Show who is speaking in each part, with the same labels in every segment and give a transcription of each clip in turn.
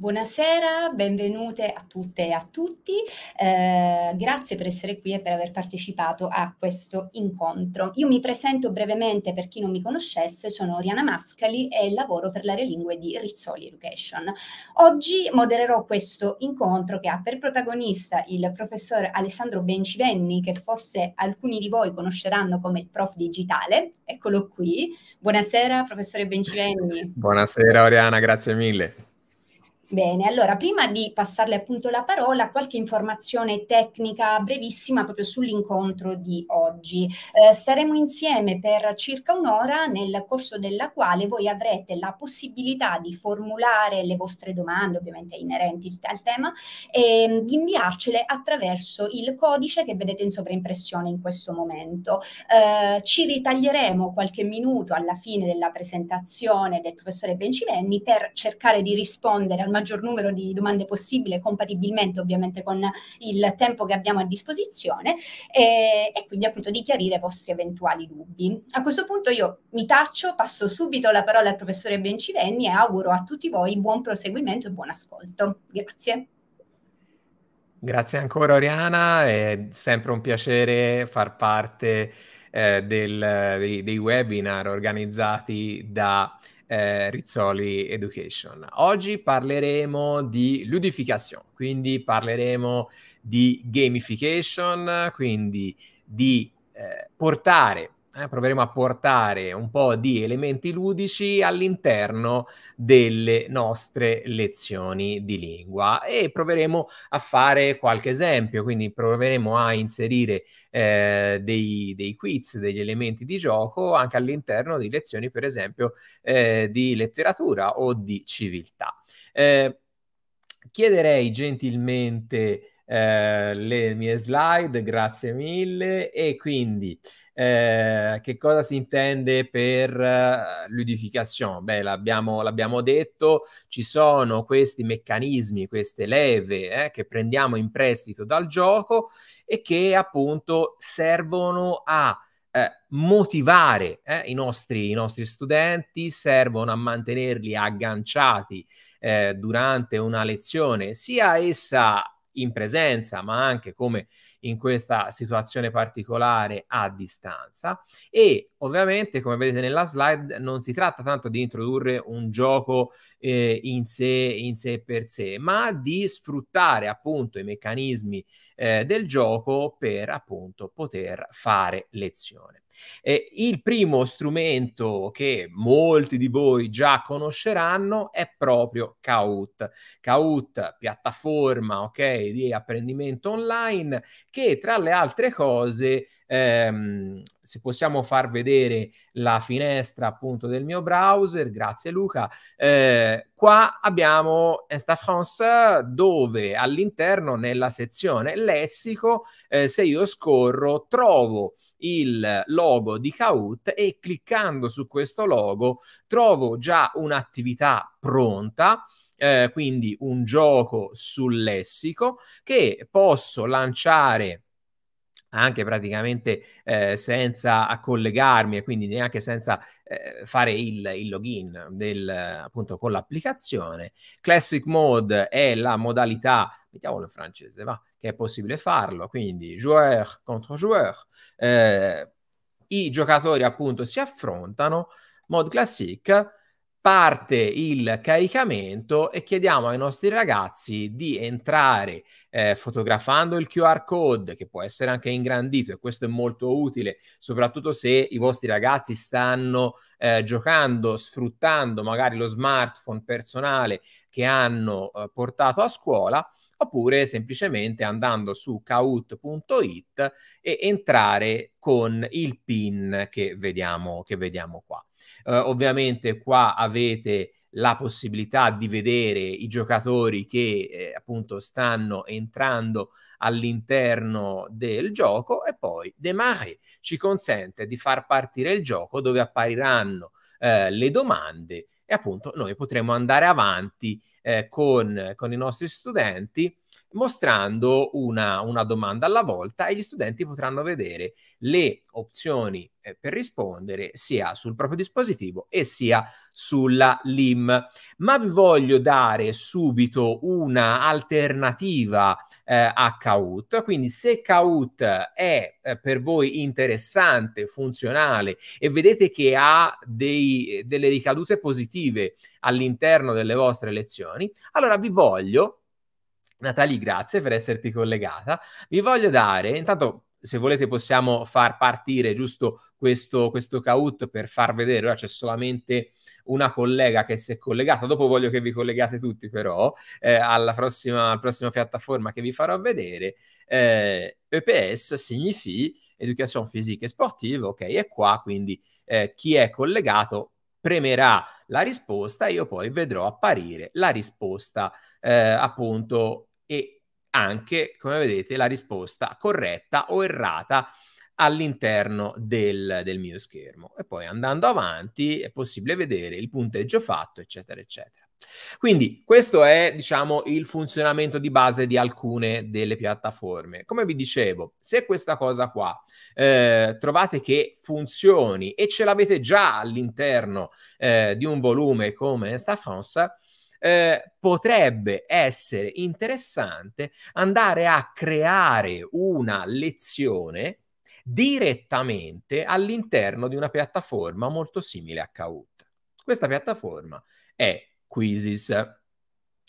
Speaker 1: Buonasera, benvenute a tutte e a tutti. Eh, grazie per essere qui e per aver partecipato a questo incontro. Io mi presento brevemente per chi non mi conoscesse, sono Oriana Mascali e lavoro per l'area lingue di Rizzoli Education. Oggi modererò questo incontro che ha per protagonista il professor Alessandro Bencivenni, che forse alcuni di voi conosceranno come il prof digitale. Eccolo qui. Buonasera, professore Bencivenni.
Speaker 2: Buonasera Oriana, grazie mille.
Speaker 1: Bene, allora prima di passarle appunto la parola, qualche informazione tecnica brevissima proprio sull'incontro di oggi. Eh, staremo insieme per circa un'ora nel corso della quale voi avrete la possibilità di formulare le vostre domande, ovviamente inerenti al tema, e mm, di inviarcele attraverso il codice che vedete in sovraimpressione in questo momento. Eh, ci ritaglieremo qualche minuto alla fine della presentazione del professore Bencivenni per cercare di rispondere al maggior maggior numero di domande possibile, compatibilmente ovviamente con il tempo che abbiamo a disposizione e, e quindi appunto di chiarire i vostri eventuali dubbi. A questo punto io mi taccio, passo subito la parola al professore Bencivenni e auguro a tutti voi buon proseguimento e buon ascolto. Grazie.
Speaker 2: Grazie ancora Oriana, è sempre un piacere far parte eh, del, dei, dei, webinar organizzati da eh, Rizzoli Education. Oggi parleremo di ludification, quindi parleremo di gamification, quindi di eh, portare eh, proveremo a portare un po' di elementi ludici all'interno delle nostre lezioni di lingua e proveremo a fare qualche esempio, quindi proveremo a inserire eh, dei, dei, quiz, degli elementi di gioco anche all'interno di lezioni per esempio eh, di letteratura o di civiltà. Eh, chiederei gentilmente eh, le mie slide, grazie mille. E quindi, eh, che cosa si intende per eh, ludificazione? Beh, l'abbiamo, l'abbiamo, detto, ci sono questi meccanismi, queste leve eh, che prendiamo in prestito dal gioco e che appunto servono a eh, motivare eh, i, nostri, i, nostri, studenti, servono a mantenerli agganciati eh, durante una lezione, sia essa in presenza, ma anche come in questa situazione particolare a distanza. E ovviamente, come vedete nella slide, non si tratta tanto di introdurre un gioco eh, in, sé, in sé per sé, ma di sfruttare appunto i meccanismi eh, del gioco per appunto poter fare lezione. Eh, il primo strumento che molti di voi già conosceranno è proprio Kahoot. Kahoot, piattaforma okay, di apprendimento online che tra le altre cose ehm, se possiamo far vedere la finestra appunto del mio browser, grazie Luca, eh, qua abbiamo Insta France dove all'interno nella sezione lessico, eh, se io scorro, trovo il logo di Kahoot e cliccando su questo logo trovo già un'attività pronta eh, quindi un gioco sul lessico che posso lanciare anche praticamente eh, senza collegarmi e quindi neanche senza eh, fare il, il login del, appunto con l'applicazione. Classic Mode è la modalità, mettiamolo in francese, va, che è possibile farlo, quindi joueur contro joueur. Eh, I giocatori appunto si affrontano, Mode Classic parte il caricamento e chiediamo ai nostri ragazzi di entrare eh, fotografando il QR code che può essere anche ingrandito e questo è molto utile soprattutto se i vostri ragazzi stanno eh, giocando sfruttando magari lo smartphone personale che hanno eh, portato a scuola oppure semplicemente andando su kaut.it e entrare con il pin che vediamo, che vediamo qua. Eh, ovviamente qua avete la possibilità di vedere i giocatori che eh, appunto stanno entrando all'interno del gioco e poi Demare ci consente di far partire il gioco dove appariranno eh, le domande e appunto noi potremo andare avanti eh, con, con i nostri studenti mostrando una, una, domanda alla volta e gli studenti potranno vedere le opzioni eh, per rispondere sia sul proprio dispositivo e sia sulla LIM. Ma vi voglio dare subito una alternativa eh, a Kahoot, quindi se Kahoot è eh, per voi interessante, funzionale e vedete che ha dei, delle ricadute positive all'interno delle vostre lezioni, allora vi voglio Natali, grazie per esserti collegata. Vi voglio dare, intanto se volete possiamo far partire giusto questo, questo caut per far vedere, ora c'è solamente una collega che si è collegata, dopo voglio che vi collegate tutti però eh, alla prossima, prossima, piattaforma che vi farò vedere, eh, EPS significa Education Fisica e Sportiva, ok, è qua, quindi eh, chi è collegato premerà la risposta e io poi vedrò apparire la risposta eh, appunto e anche, come vedete, la risposta corretta o errata all'interno del, del mio schermo. E poi andando avanti è possibile vedere il punteggio fatto, eccetera, eccetera. Quindi questo è, diciamo, il funzionamento di base di alcune delle piattaforme. Come vi dicevo, se questa cosa qua eh, trovate che funzioni e ce l'avete già all'interno eh, di un volume come Stafons, eh, potrebbe essere interessante andare a creare una lezione direttamente all'interno di una piattaforma molto simile a Kahoot. Questa piattaforma è Quizzes.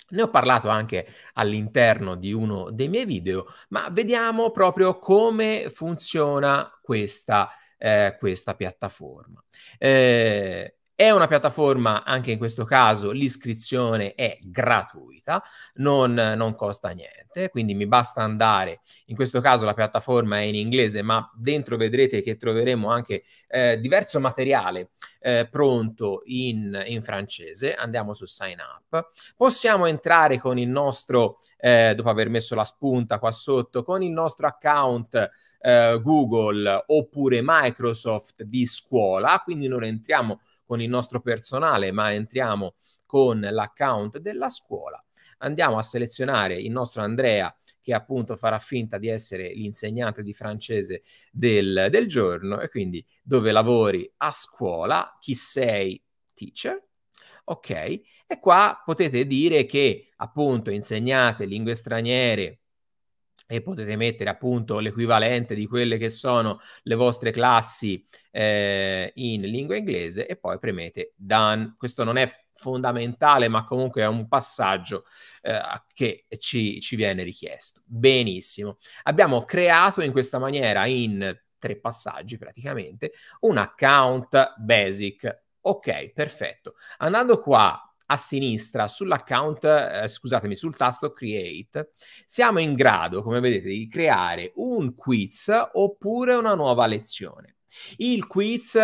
Speaker 2: Ne ho parlato anche all'interno di uno dei miei video, ma vediamo proprio come funziona questa, eh, questa piattaforma. Eh, è una piattaforma, anche in questo caso l'iscrizione è gratuita, non, non, costa niente, quindi mi basta andare, in questo caso la piattaforma è in inglese, ma dentro vedrete che troveremo anche eh, diverso materiale eh, pronto in, in, francese, andiamo su sign up, possiamo entrare con il nostro, eh, dopo aver messo la spunta qua sotto, con il nostro account eh, Google oppure Microsoft di scuola, quindi non entriamo con il nostro personale, ma entriamo con l'account della scuola. Andiamo a selezionare il nostro Andrea che appunto farà finta di essere l'insegnante di francese del, del giorno e quindi dove lavori a scuola, chi sei teacher, ok? E qua potete dire che appunto insegnate lingue straniere e potete mettere appunto l'equivalente di quelle che sono le vostre classi eh, in lingua inglese e poi premete done. Questo non è fondamentale, ma comunque è un passaggio eh, che ci, ci viene richiesto. Benissimo. Abbiamo creato in questa maniera, in tre passaggi praticamente, un account basic. Ok, perfetto. Andando qua a sinistra sull'account, eh, scusatemi, sul tasto create, siamo in grado, come vedete, di creare un quiz oppure una nuova lezione. Il quiz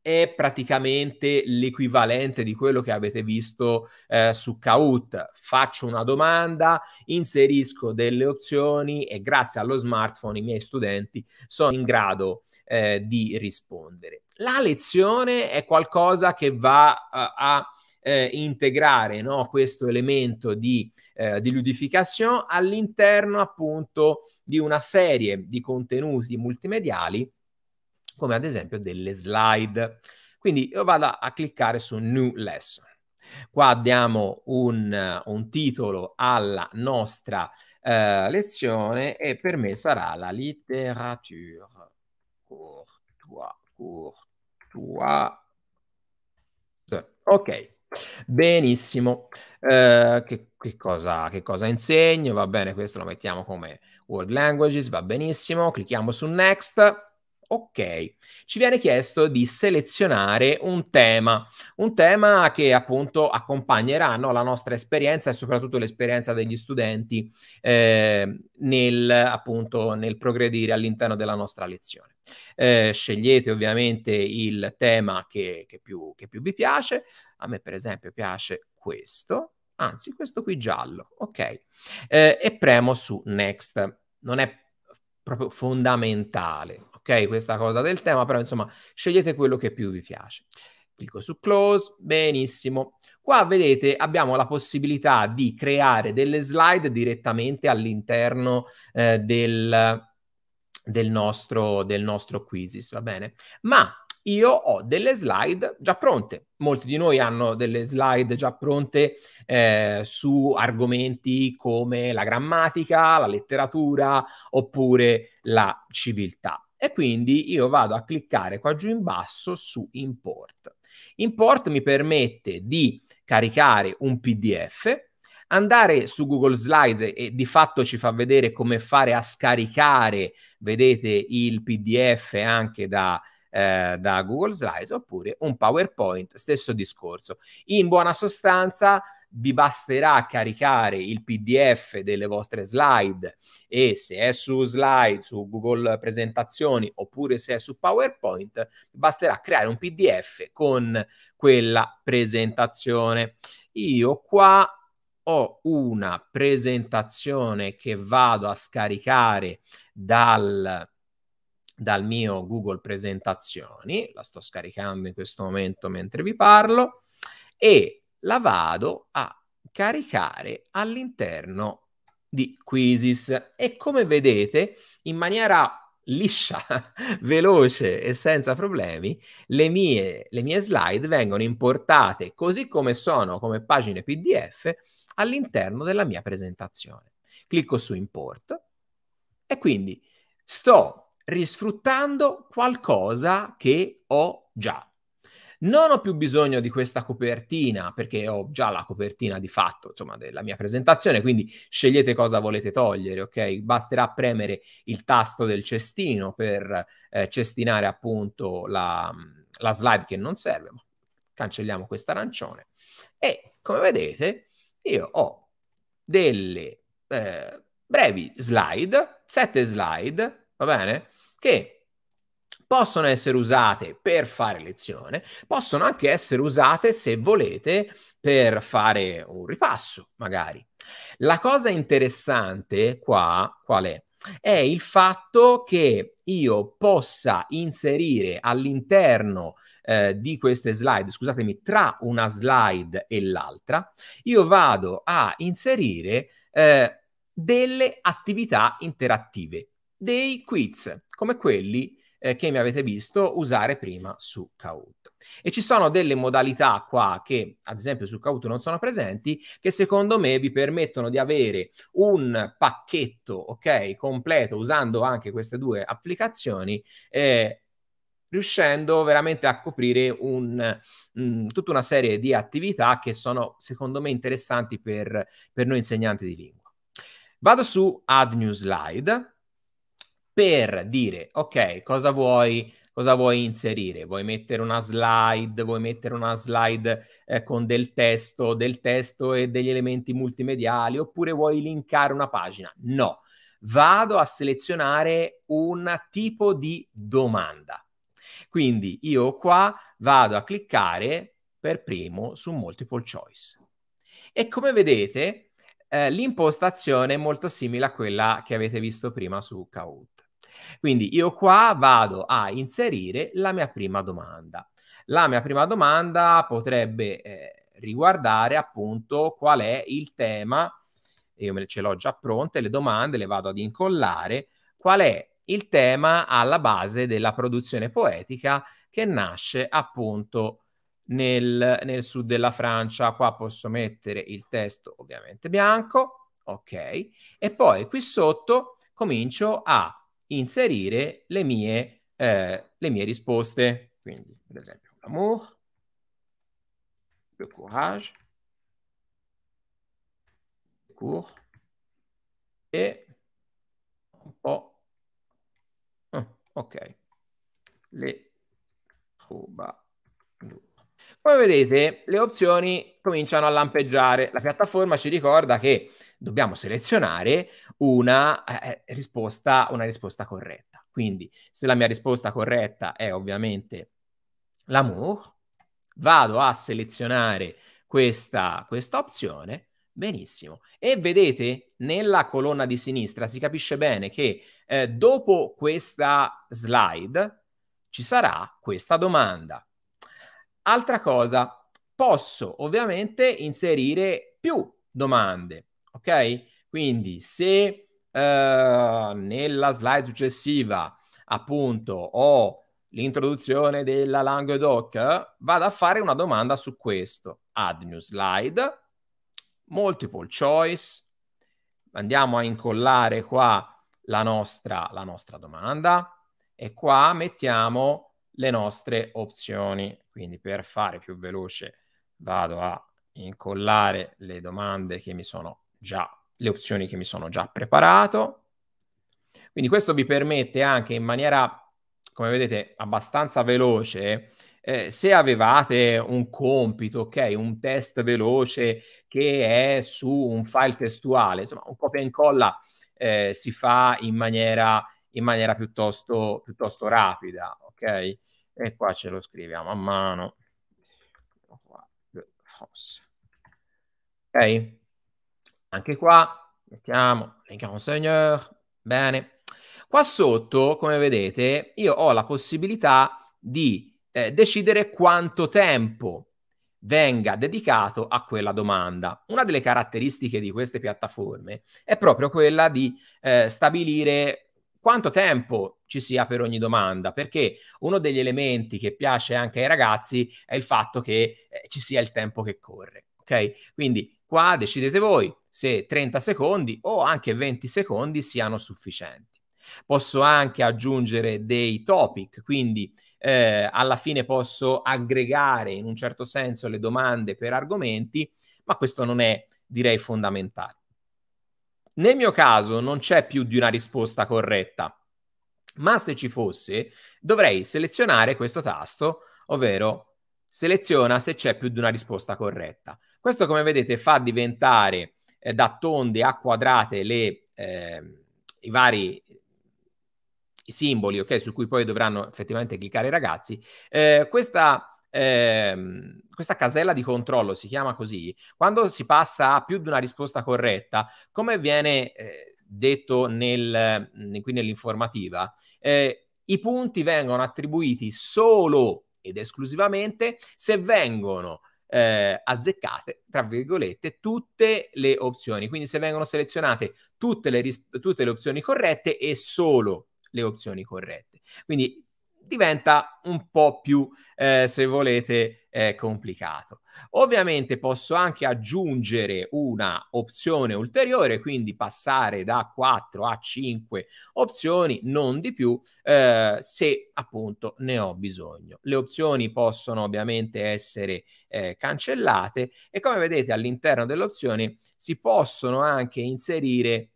Speaker 2: è praticamente l'equivalente di quello che avete visto eh, su Kahoot. Faccio una domanda, inserisco delle opzioni e grazie allo smartphone i miei studenti sono in grado eh, di rispondere. La lezione è qualcosa che va eh, a eh, integrare no, questo elemento di, eh, di ludificazione all'interno appunto di una serie di contenuti multimediali come ad esempio delle slide. Quindi io vado a cliccare su New Lesson. Qua diamo un, un titolo alla nostra eh, lezione e per me sarà la letteratura courtois. Ok, Benissimo. Eh, che, che, cosa, che cosa insegno? Va bene, questo lo mettiamo come World Languages, va benissimo. Clicchiamo su Next. Ok, ci viene chiesto di selezionare un tema, un tema che appunto accompagnerà no, la nostra esperienza e soprattutto l'esperienza degli studenti eh, nel, appunto, nel progredire all'interno della nostra lezione. Eh, scegliete ovviamente il tema che, che, più, che più vi piace, a me per esempio piace questo, anzi questo qui giallo, ok, eh, e premo su Next. Non è proprio fondamentale, ok questa cosa del tema, però insomma scegliete quello che più vi piace. Clicco su close, benissimo. Qua vedete abbiamo la possibilità di creare delle slide direttamente all'interno eh, del, del, nostro, del nostro Quizzes, va bene? Ma io ho delle slide già pronte. Molti di noi hanno delle slide già pronte eh, su argomenti come la grammatica, la letteratura oppure la civiltà e quindi io vado a cliccare qua giù in basso su import. Import mi permette di caricare un PDF, andare su Google Slides e, di fatto ci fa vedere come fare a scaricare, vedete il PDF anche da, eh, da Google Slides oppure un PowerPoint, stesso discorso. In buona sostanza vi basterà caricare il PDF delle vostre slide e se è su slide, su Google Presentazioni oppure se è su PowerPoint, basterà creare un PDF con quella presentazione. Io qua ho una presentazione che vado a scaricare dal, dal mio Google Presentazioni, la sto scaricando in questo momento mentre vi parlo, e la vado a caricare all'interno di Quizzes e come vedete in maniera liscia, veloce e senza problemi, le mie, le mie slide vengono importate così come sono, come pagine PDF, all'interno della mia presentazione. Clicco su import e quindi sto risfruttando qualcosa che ho già. Non ho più bisogno di questa copertina perché ho già la copertina di fatto, insomma, della mia presentazione, quindi scegliete cosa volete togliere, ok? Basterà premere il tasto del cestino per eh, cestinare appunto la, la slide che non serve, ma cancelliamo questo arancione. E come vedete io ho delle eh, brevi slide, sette slide, va bene? Che possono essere usate per fare lezione, possono anche essere usate, se volete, per fare un ripasso, magari. La cosa interessante qua, qual è? È il fatto che io possa inserire all'interno eh, di queste slide, scusatemi, tra una slide e l'altra, io vado a inserire eh, delle attività interattive, dei quiz, come quelli eh, che mi avete visto usare prima su Kahoot. E ci sono delle modalità qua che, ad esempio, su Kahoot non sono presenti, che secondo me vi permettono di avere un pacchetto, ok, completo, usando anche queste due applicazioni, eh, riuscendo veramente a coprire un, mh, mm, tutta una serie di attività che sono, secondo me, interessanti per, per noi insegnanti di lingua. Vado su Add New Slide per dire, ok, cosa vuoi, cosa vuoi inserire? Vuoi mettere una slide? Vuoi mettere una slide eh, con del testo, del testo e degli elementi multimediali? Oppure vuoi linkare una pagina? No, vado a selezionare un tipo di domanda. Quindi io qua vado a cliccare per primo su multiple choice. E come vedete, eh, l'impostazione è molto simile a quella che avete visto prima su Kahoot. Quindi io qua vado a inserire la mia prima domanda. La mia prima domanda potrebbe eh, riguardare appunto qual è il tema, io me ce l'ho già pronte, le domande le vado ad incollare, qual è il tema alla base della produzione poetica che nasce appunto nel, nel sud della Francia. Qua posso mettere il testo ovviamente bianco, ok, e poi qui sotto comincio a inserire le mie, eh, le mie risposte. Quindi, per esempio, l'amour, le courage, le cours, e un po'... Oh, ok, le ruba come vedete, le opzioni cominciano a lampeggiare. La piattaforma ci ricorda che dobbiamo selezionare una, eh, eh risposta, una risposta corretta. Quindi, se la mia risposta corretta è ovviamente l'amour, vado a selezionare questa, opzione, benissimo. E vedete nella colonna di sinistra si capisce bene che eh, dopo questa slide ci sarà questa domanda. Altra cosa, posso ovviamente inserire più domande, ok? Quindi se eh, nella slide successiva appunto ho l'introduzione della Languedoc, vado a fare una domanda su questo. Add new slide, multiple choice, andiamo a incollare qua la nostra, la nostra domanda e qua mettiamo le nostre opzioni. Quindi per fare più veloce vado a incollare le domande che mi sono già, le opzioni che mi sono già preparato. Quindi questo vi permette anche in maniera, come vedete, abbastanza veloce, eh, se avevate un compito, ok, un test veloce che è su un file testuale, insomma, un copia e incolla eh, si fa in maniera, in maniera piuttosto, piuttosto rapida, ok? E qua ce lo scriviamo a mano. Ok? Anche qua mettiamo le Seigneur. Bene. Qua sotto, come vedete, io ho la possibilità di eh, decidere quanto tempo venga dedicato a quella domanda. Una delle caratteristiche di queste piattaforme è proprio quella di eh, stabilire quanto tempo ci sia per ogni domanda, perché uno degli elementi che piace anche ai ragazzi è il fatto che eh, ci sia il tempo che corre, ok? Quindi qua decidete voi se 30 secondi o anche 20 secondi siano sufficienti. Posso anche aggiungere dei topic, quindi eh, alla fine posso aggregare in un certo senso le domande per argomenti, ma questo non è, direi, fondamentale. Nel mio caso non c'è più di una risposta corretta, ma se ci fosse dovrei selezionare questo tasto, ovvero seleziona se c'è più di una risposta corretta. Questo come vedete fa diventare eh, da tonde a quadrate le, eh, i vari simboli, ok, su cui poi dovranno effettivamente cliccare i ragazzi. Eh, questa ehm, questa casella di controllo si chiama così, quando si passa a più di una risposta corretta, come viene eh, detto nel, qui nell'informativa, eh, i punti vengono attribuiti solo ed esclusivamente se vengono eh, azzeccate, tra virgolette, tutte le opzioni. Quindi se vengono selezionate tutte le, ris- tutte le opzioni corrette e solo le opzioni corrette. Quindi diventa un po' più, eh, se volete, eh, complicato. Ovviamente posso anche aggiungere una opzione ulteriore, quindi passare da 4 a 5 opzioni, non di più, eh, se appunto ne ho bisogno. Le opzioni possono ovviamente essere eh, cancellate e come vedete all'interno delle opzioni si possono anche inserire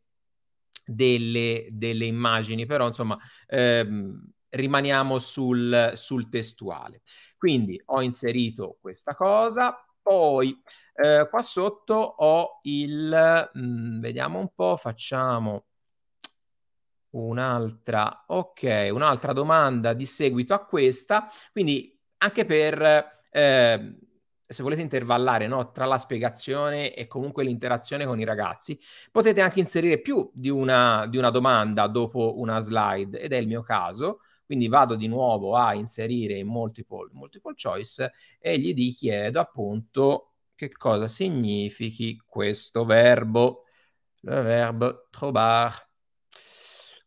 Speaker 2: delle, delle immagini, però insomma... Ehm, rimaniamo sul, sul testuale. Quindi ho inserito questa cosa, poi eh, qua sotto ho il, mh, mm, vediamo un po', facciamo un'altra, ok, un'altra domanda di seguito a questa, quindi anche per, eh, se volete intervallare no, tra la spiegazione e comunque l'interazione con i ragazzi, potete anche inserire più di una, di una domanda dopo una slide, ed è il mio caso, quindi vado di nuovo a inserire in multiple, multiple choice e gli chiedo appunto che cosa significhi questo verbo, il verbo trobar.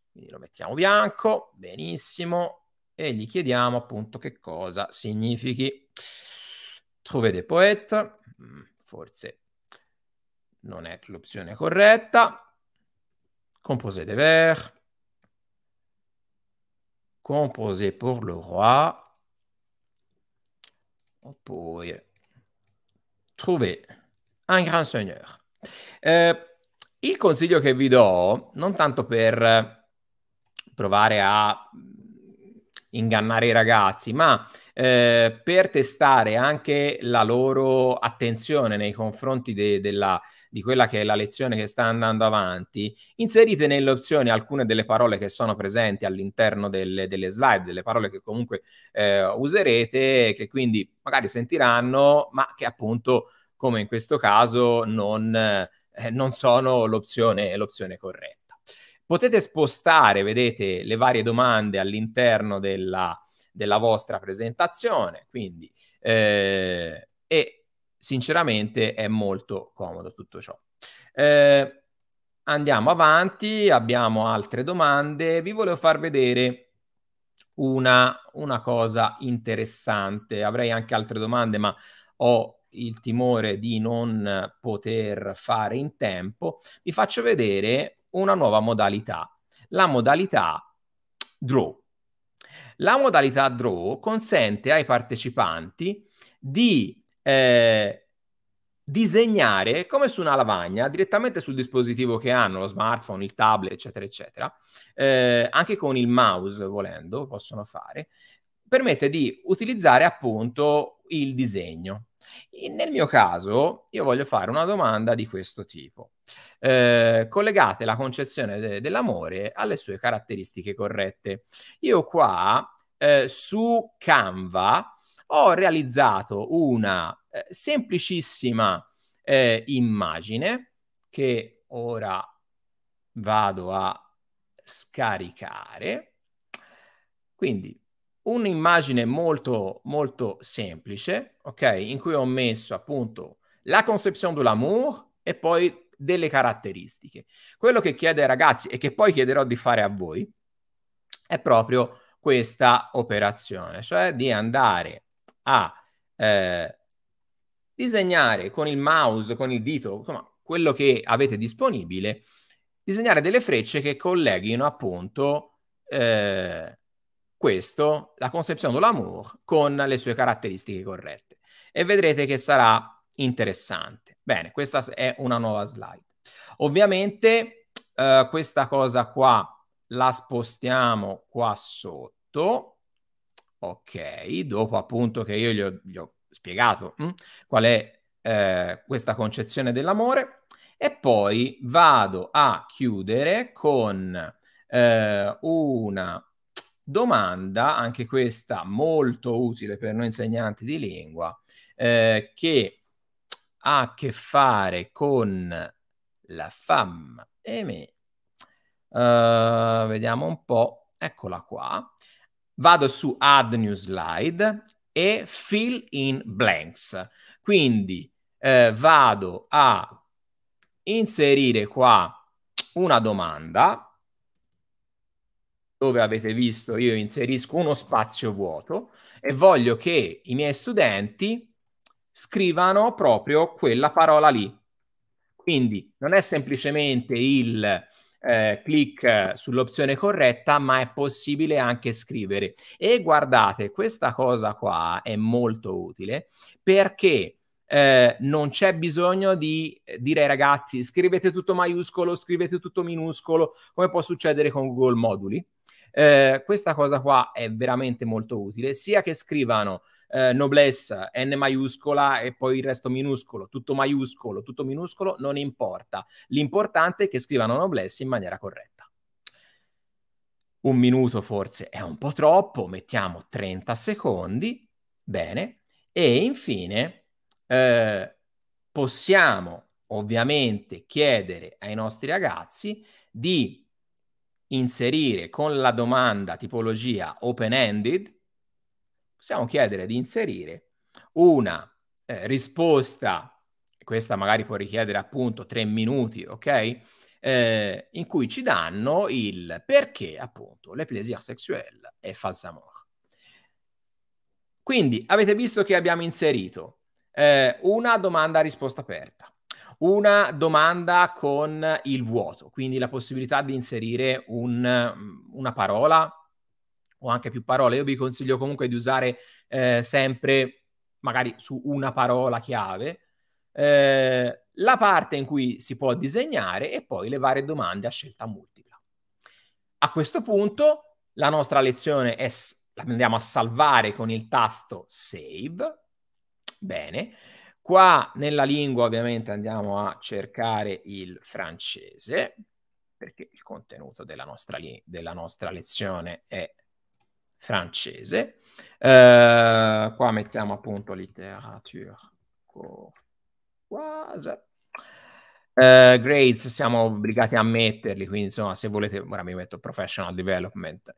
Speaker 2: Quindi lo mettiamo bianco, benissimo, e gli chiediamo appunto che cosa significhi. Trouver des poètes, mm, forse non è l'opzione corretta. Composé des vers, composé pour le roi. Poi trouver un gran seigneur. Eh, il consiglio che vi do, non tanto per provare a ingannare i ragazzi, ma eh, per testare anche la loro attenzione nei confronti de della, di quella che è la lezione che sta andando avanti, inserite nelle opzioni alcune delle parole che sono presenti all'interno delle, delle slide, delle parole che comunque eh, userete, che quindi magari sentiranno, ma che appunto, come in questo caso, non, eh, non sono l'opzione, l'opzione corretta. Potete spostare, vedete, le varie domande all'interno della, della vostra presentazione, quindi, eh, e sinceramente è molto comodo tutto ciò. Eh, andiamo avanti, abbiamo altre domande. Vi volevo far vedere una, una, cosa interessante. Avrei anche altre domande, ma ho il timore di non poter fare in tempo. Vi faccio vedere una nuova modalità, la modalità draw. La modalità draw consente ai partecipanti di eh, disegnare come su una lavagna direttamente sul dispositivo che hanno, lo smartphone, il tablet, eccetera, eccetera, eh, anche con il mouse volendo possono fare, permette di utilizzare appunto il disegno. E nel mio caso io voglio fare una domanda di questo tipo. Eh, collegate la concezione de- dell'amore alle sue caratteristiche corrette. Io qua eh, su Canva ho realizzato una eh, semplicissima eh, immagine che ora vado a scaricare. Quindi un'immagine molto, molto semplice, ok? In cui ho messo appunto la concezione dell'amour e poi delle caratteristiche. Quello che chiede ai ragazzi e che poi chiederò di fare a voi è proprio questa operazione, cioè di andare a eh, disegnare con il mouse, con il dito, insomma, quello che avete disponibile, disegnare delle frecce che colleghino appunto eh, questo, la concezione dell'amour, con le sue caratteristiche corrette. E vedrete che sarà interessante. Bene, questa è una nuova slide. Ovviamente eh, questa cosa qua la spostiamo qua sotto Ok, dopo appunto che io gli ho, gli ho spiegato hm, qual è eh, questa concezione dell'amore e poi vado a chiudere con eh, una domanda, anche questa molto utile per noi insegnanti di lingua, eh, che ha a che fare con la fam e me. Uh, vediamo un po', eccola qua vado su Add New Slide e Fill in Blanks. Quindi eh, vado a inserire qua una domanda dove avete visto io inserisco uno spazio vuoto e voglio che i miei studenti scrivano proprio quella parola lì. Quindi non è semplicemente il eh, clic eh, sull'opzione corretta, ma è possibile anche scrivere. E guardate, questa cosa qua è molto utile perché eh, non c'è bisogno di eh, dire ai ragazzi scrivete tutto maiuscolo, scrivete tutto minuscolo, come può succedere con Google Moduli. Eh, questa cosa qua è veramente molto utile, sia che scrivano eh, noblesse, N maiuscola e poi il resto minuscolo, tutto maiuscolo, tutto minuscolo, non importa. L'importante è che scrivano noblesse in maniera corretta. Un minuto forse è un po' troppo, mettiamo 30 secondi, bene. E infine eh, possiamo ovviamente chiedere ai nostri ragazzi di inserire con la domanda tipologia open-ended possiamo chiedere di inserire una eh, risposta, questa magari può richiedere appunto tre minuti, ok? Eh, in cui ci danno il perché appunto le plaisir sexuelle è falsa amore. Quindi avete visto che abbiamo inserito eh, una domanda a risposta aperta, una domanda con il vuoto, quindi la possibilità di inserire un, una parola o anche più parole. Io vi consiglio comunque di usare eh, sempre magari su una parola chiave, eh, la parte in cui si può disegnare e poi le varie domande a scelta multipla. A questo punto la nostra lezione è, la andiamo a salvare con il tasto Save. Bene. Qua nella lingua ovviamente andiamo a cercare il francese, perché il contenuto della nostra, della nostra lezione è francese. Eh, qua mettiamo appunto letteratura cortoise. Uh, eh, grades siamo obbligati a metterli, quindi insomma se volete, ora mi metto professional development,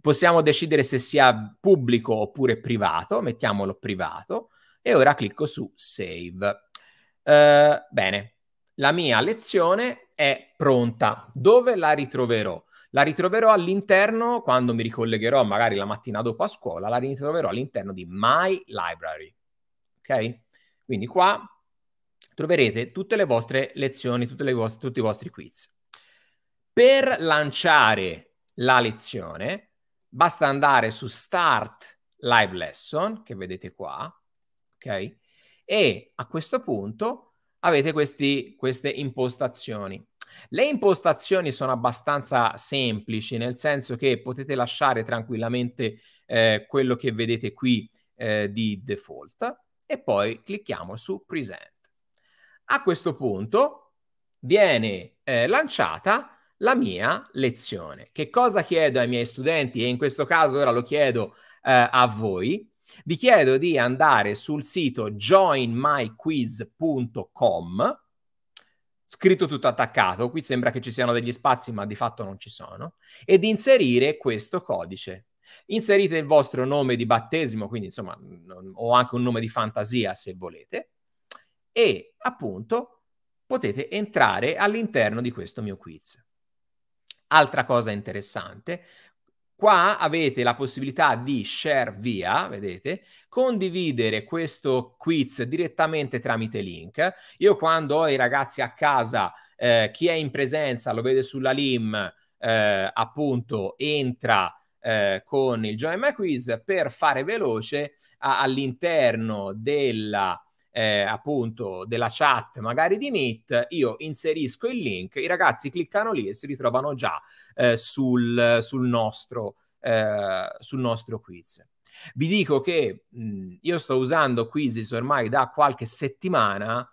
Speaker 2: possiamo decidere se sia pubblico oppure privato, mettiamolo privato e ora clicco su save. Uh, bene, la mia lezione è pronta, dove la ritroverò? La ritroverò all'interno, quando mi ricollegherò magari la mattina dopo a scuola, la ritroverò all'interno di My Library. Ok? Quindi qua troverete tutte le vostre lezioni, le vostre, tutti i vostri quiz. Per lanciare la lezione, basta andare su Start Live Lesson, che vedete qua, ok? E a questo punto avete questi, queste impostazioni. Le impostazioni sono abbastanza semplici, nel senso che potete lasciare tranquillamente eh, quello che vedete qui eh, di default e poi clicchiamo su present. A questo punto viene eh, lanciata la mia lezione. Che cosa chiedo ai miei studenti? E in questo caso ora lo chiedo eh, a voi. Vi chiedo di andare sul sito joinmyquiz.com scritto tutto attaccato, qui sembra che ci siano degli spazi ma di fatto non ci sono, ed inserire questo codice. Inserite il vostro nome di battesimo, quindi insomma, non, o anche un nome di fantasia se volete, e appunto potete entrare all'interno di questo mio quiz. Altra cosa interessante, Qua avete la possibilità di share via, vedete, condividere questo quiz direttamente tramite link. Io quando ho i ragazzi a casa, eh, chi è in presenza lo vede sulla LIM, eh, appunto, entra eh, con il Join My Quiz per fare veloce a- all'interno della eh, appunto della chat, magari di Meet, io inserisco il link, i ragazzi cliccano lì e si ritrovano già eh, sul, sul, nostro, eh, sul nostro quiz. Vi dico che mh, io sto usando Quizzes ormai da qualche settimana,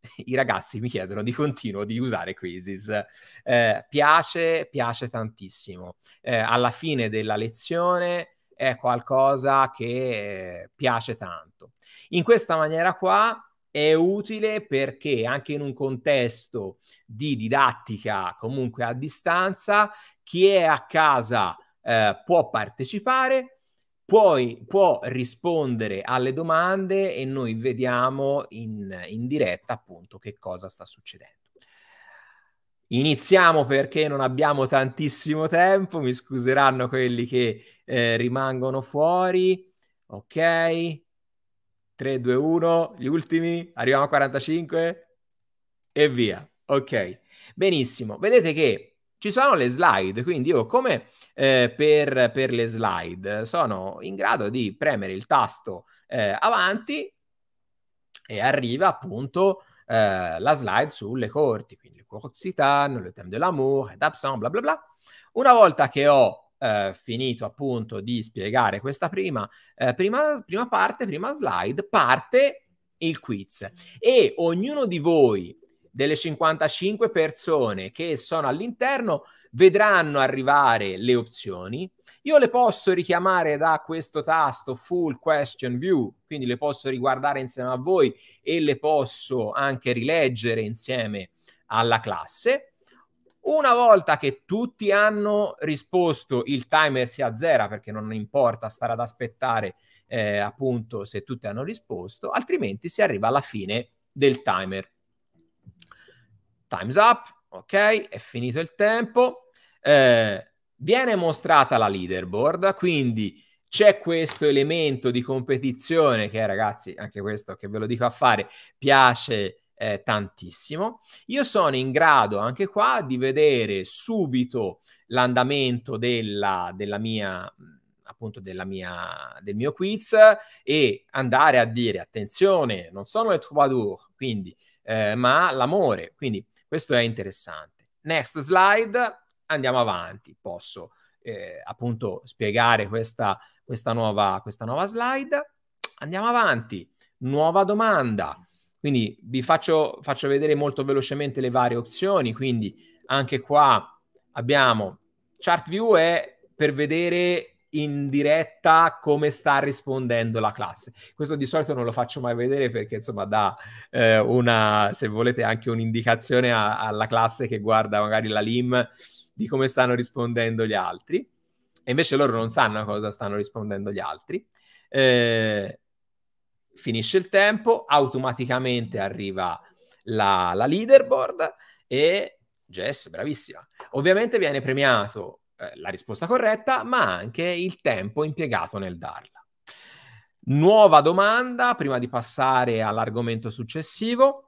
Speaker 2: i ragazzi mi chiedono di continuo di usare Quizzes. Eh, piace, piace tantissimo. Eh, alla fine della lezione è qualcosa che eh, piace tanto. In questa maniera qua è utile perché anche in un contesto di didattica comunque a distanza, chi è a casa eh, può partecipare, puoi, può rispondere alle domande e noi vediamo in, in diretta appunto che cosa sta succedendo. Iniziamo perché non abbiamo tantissimo tempo, mi scuseranno quelli che eh, rimangono fuori. Ok, 3, 2, 1, gli ultimi, arriviamo a 45 e via. Ok, benissimo. Vedete che ci sono le slide, quindi io come eh, per, per, le slide sono in grado di premere il tasto eh, avanti e arriva appunto euh, la slide sulle corti, quindi le Occitano, le thème de l'amour, ed bla bla bla. Una volta che ho eh, finito appunto di spiegare questa prima, eh, prima, prima parte, prima slide, parte il quiz e ognuno di voi delle 55 persone che sono all'interno vedranno arrivare le opzioni io le posso richiamare da questo tasto Full Question View, quindi le posso riguardare insieme a voi e le posso anche rileggere insieme alla classe. Una volta che tutti hanno risposto, il timer si azzera perché non importa stare ad aspettare eh, appunto se tutti hanno risposto, altrimenti si arriva alla fine del timer. Time's up, ok, è finito il tempo. Eh, viene mostrata la leaderboard, quindi c'è questo elemento di competizione che ragazzi, anche questo che ve lo dico a fare, piace eh, tantissimo. Io sono in grado anche qua di vedere subito l'andamento della, della mia appunto della mia, del mio quiz e andare a dire attenzione, non sono le troubadour, quindi, eh, ma l'amore, quindi questo è interessante. Next slide, andiamo avanti. Posso eh, appunto spiegare questa, questa, nuova, questa nuova slide. Andiamo avanti. Nuova domanda. Quindi vi faccio, faccio vedere molto velocemente le varie opzioni. Quindi anche qua abbiamo chart view è per vedere in diretta come sta rispondendo la classe. Questo di solito non lo faccio mai vedere perché insomma dà eh, una, se volete, anche un'indicazione a, alla classe che guarda magari la LIM di come stanno rispondendo gli altri, e invece loro non sanno cosa stanno rispondendo gli altri. Eh, finisce il tempo, automaticamente arriva la, la leaderboard e Jess, bravissima. Ovviamente viene premiato eh, la risposta corretta, ma anche il tempo impiegato nel darla. Nuova domanda prima di passare all'argomento successivo.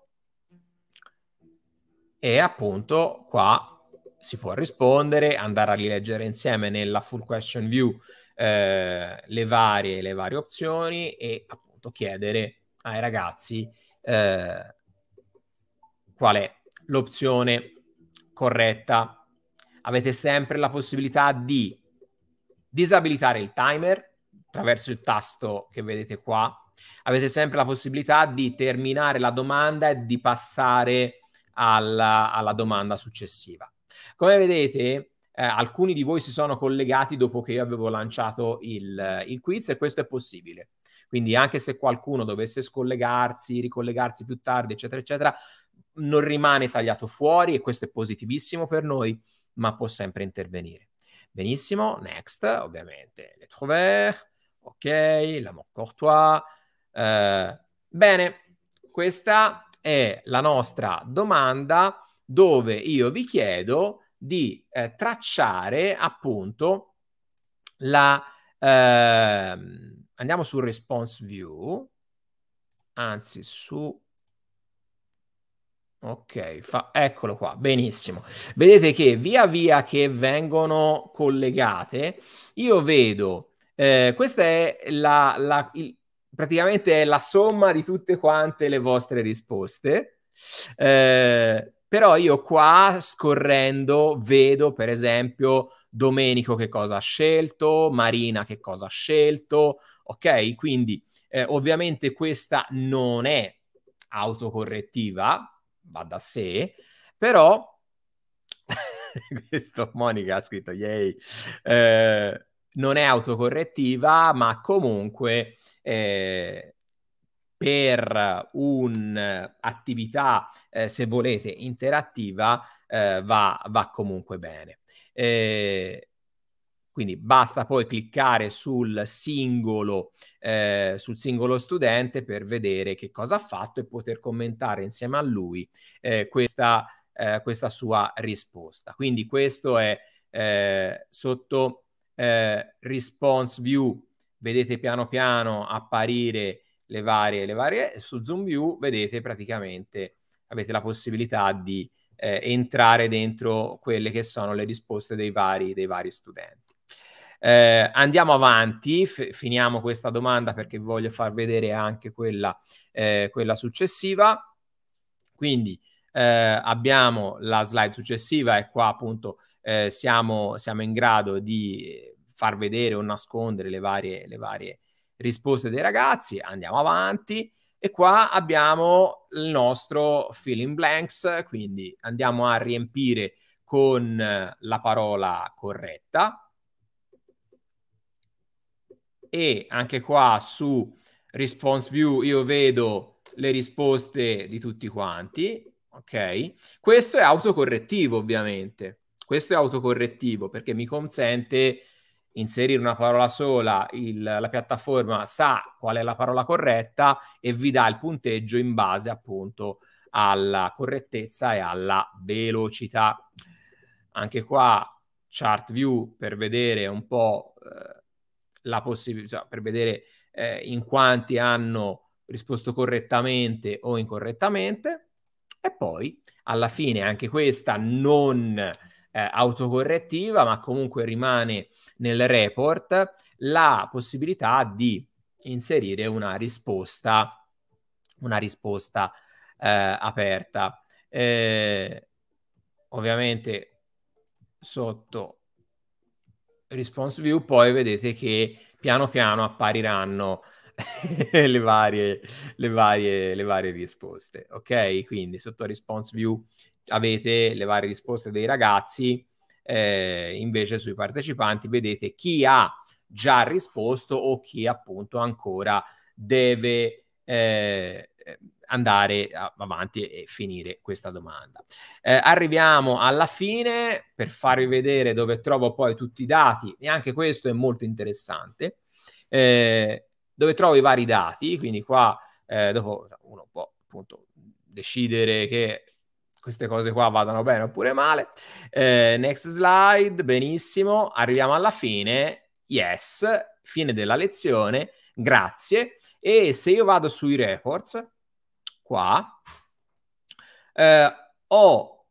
Speaker 2: E appunto qua si può rispondere, andare a rileggere insieme nella full question view eh, le, varie, le, varie, opzioni e appunto chiedere ai ragazzi eh, qual è l'opzione corretta. Avete sempre la possibilità di disabilitare il timer attraverso il tasto che vedete qua. Avete sempre la possibilità di terminare la domanda e di passare alla, alla domanda successiva. Come vedete, eh, alcuni di voi si sono collegati dopo che io avevo lanciato il, il, quiz e questo è possibile. Quindi anche se qualcuno dovesse scollegarsi, ricollegarsi più tardi, eccetera, eccetera, non rimane tagliato fuori e questo è positivissimo per noi, ma può sempre intervenire. Benissimo, next, ovviamente, le trouvert, ok, l'amour courtois. Eh, bene, questa è la nostra domanda dove io vi chiedo di eh, tracciare appunto la... Ehm, andiamo su response view, anzi su Ok, fa... eccolo qua, benissimo. Vedete che via via che vengono collegate, io vedo, eh, questa è la, la il, praticamente è la somma di tutte quante le vostre risposte. Eh, però io qua scorrendo vedo per esempio Domenico che cosa ha scelto, Marina che cosa ha scelto, ok? Quindi eh, ovviamente questa non è autocorrettiva, va da sé, però questo Monica ha scritto yay, eh, non è autocorrettiva, ma comunque eh, per un'attività, eh, eh, se volete, interattiva, eh, va, va, comunque bene. Eh, quindi basta poi cliccare sul singolo, eh, sul singolo studente per vedere che cosa ha fatto e poter commentare insieme a lui eh, questa, questa, sua risposta. Quindi questo è sotto response view, vedete piano piano apparire le varie, le varie. Su Zoom View vedete praticamente, avete la possibilità di eh, entrare dentro quelle che sono le risposte dei vari, dei vari studenti. Eh, andiamo avanti, f- finiamo questa domanda perché voglio far vedere anche quella, eh, quella successiva. Quindi eh, abbiamo la slide successiva e qua appunto eh, siamo, siamo in grado di far vedere o nascondere le varie, le varie risposte dei ragazzi, andiamo avanti e qua abbiamo il nostro fill in blanks, quindi andiamo a riempire con la parola corretta e anche qua su response view io vedo le risposte di tutti quanti, ok? Questo è autocorrettivo ovviamente, questo è autocorrettivo perché mi consente inserire una parola sola, il, la piattaforma sa qual è la parola corretta e vi dà il punteggio in base appunto alla correttezza e alla velocità. Anche qua chart view per vedere un po' eh, la possibilità, cioè, per vedere eh, in quanti hanno risposto correttamente o incorrettamente. E poi alla fine anche questa non eh, autocorrettiva, ma comunque rimane nel report la possibilità di inserire una risposta, una risposta eh, aperta. Eh, ovviamente sotto response view poi vedete che piano piano appariranno le, varie, le, varie, le varie risposte. Ok, quindi sotto response view avete le varie risposte dei ragazzi, eh, invece sui partecipanti vedete chi ha già risposto o chi appunto ancora deve eh, andare avanti e finire questa domanda. Eh, arriviamo alla fine per farvi vedere dove trovo poi tutti i dati e anche questo è molto interessante, eh, dove trovo i vari dati, quindi qua eh, dopo uno può appunto decidere che queste cose qua vadano bene oppure male. Eh, next slide, benissimo, arriviamo alla fine, yes, fine della lezione, grazie. E se io vado sui reports, qua, eh, ho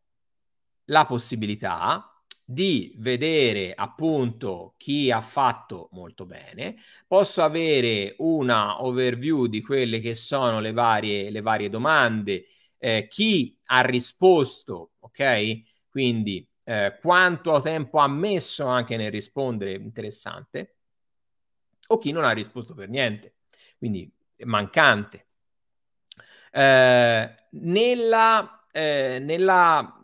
Speaker 2: la possibilità di vedere appunto chi ha fatto molto bene, posso avere una overview di quelle che sono le varie, le varie domande eh, chi ha risposto, ok? Quindi eh, quanto tempo ha messo anche nel rispondere, interessante, o chi non ha risposto per niente, quindi mancante. Eh, nella, eh, nella,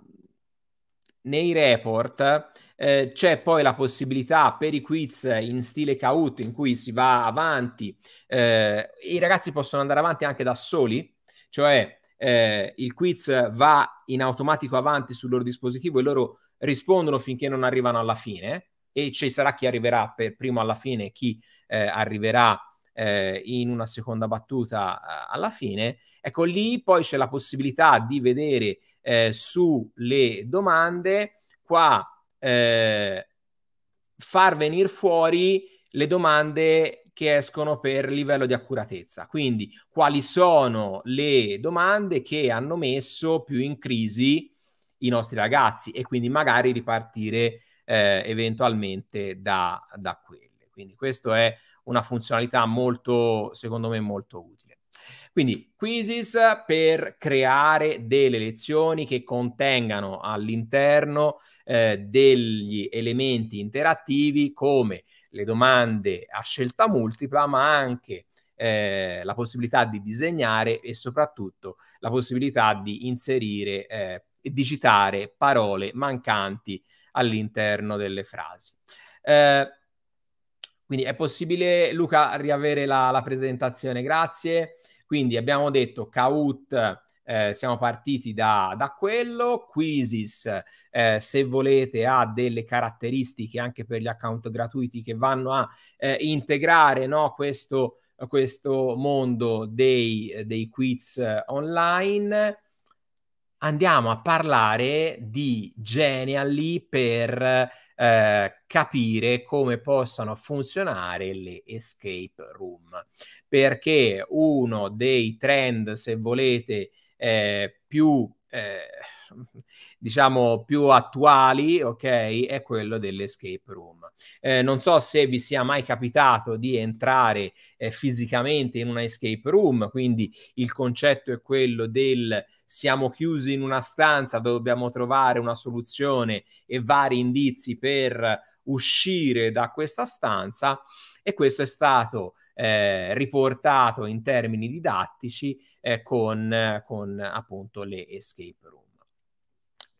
Speaker 2: nei report eh, c'è poi la possibilità per i quiz in stile Kahoot in cui si va avanti, eh, i ragazzi possono andare avanti anche da soli, cioè eh, il quiz va in automatico avanti sul loro dispositivo e loro rispondono finché non arrivano alla fine e ci sarà chi arriverà per primo alla fine e chi eh, arriverà eh, in una seconda battuta eh, alla fine. Ecco lì poi c'è la possibilità di vedere eh, sulle domande qua eh, far venire fuori le domande che escono per livello di accuratezza. Quindi quali sono le domande che hanno messo più in crisi i nostri ragazzi e quindi magari ripartire eh, eventualmente da, da quelle. Quindi questa è una funzionalità molto, secondo me, molto utile. Quindi quizzes per creare delle lezioni che contengano all'interno eh, degli elementi interattivi come le domande a scelta multipla, ma anche eh, la possibilità di disegnare e soprattutto la possibilità di inserire eh, e digitare parole mancanti all'interno delle frasi. Eh, quindi è possibile, Luca, riavere la, la presentazione, grazie. Quindi abbiamo detto Kahoot eh, siamo partiti da, da quello. Quizis, eh, se volete, ha delle caratteristiche anche per gli account gratuiti che vanno a eh, integrare no, questo, questo, mondo dei, dei quiz eh, online. Andiamo a parlare di Genially per eh, capire come possano funzionare le escape room perché uno dei trend se volete eh, più, eh, diciamo, più attuali, ok, è quello dell'escape room. Eh, non so se vi sia mai capitato di entrare eh, fisicamente in una escape room, quindi il concetto è quello del siamo chiusi in una stanza dobbiamo trovare una soluzione e vari indizi per uscire da questa stanza e questo è stato eh, riportato in termini didattici eh, con, con appunto le escape room.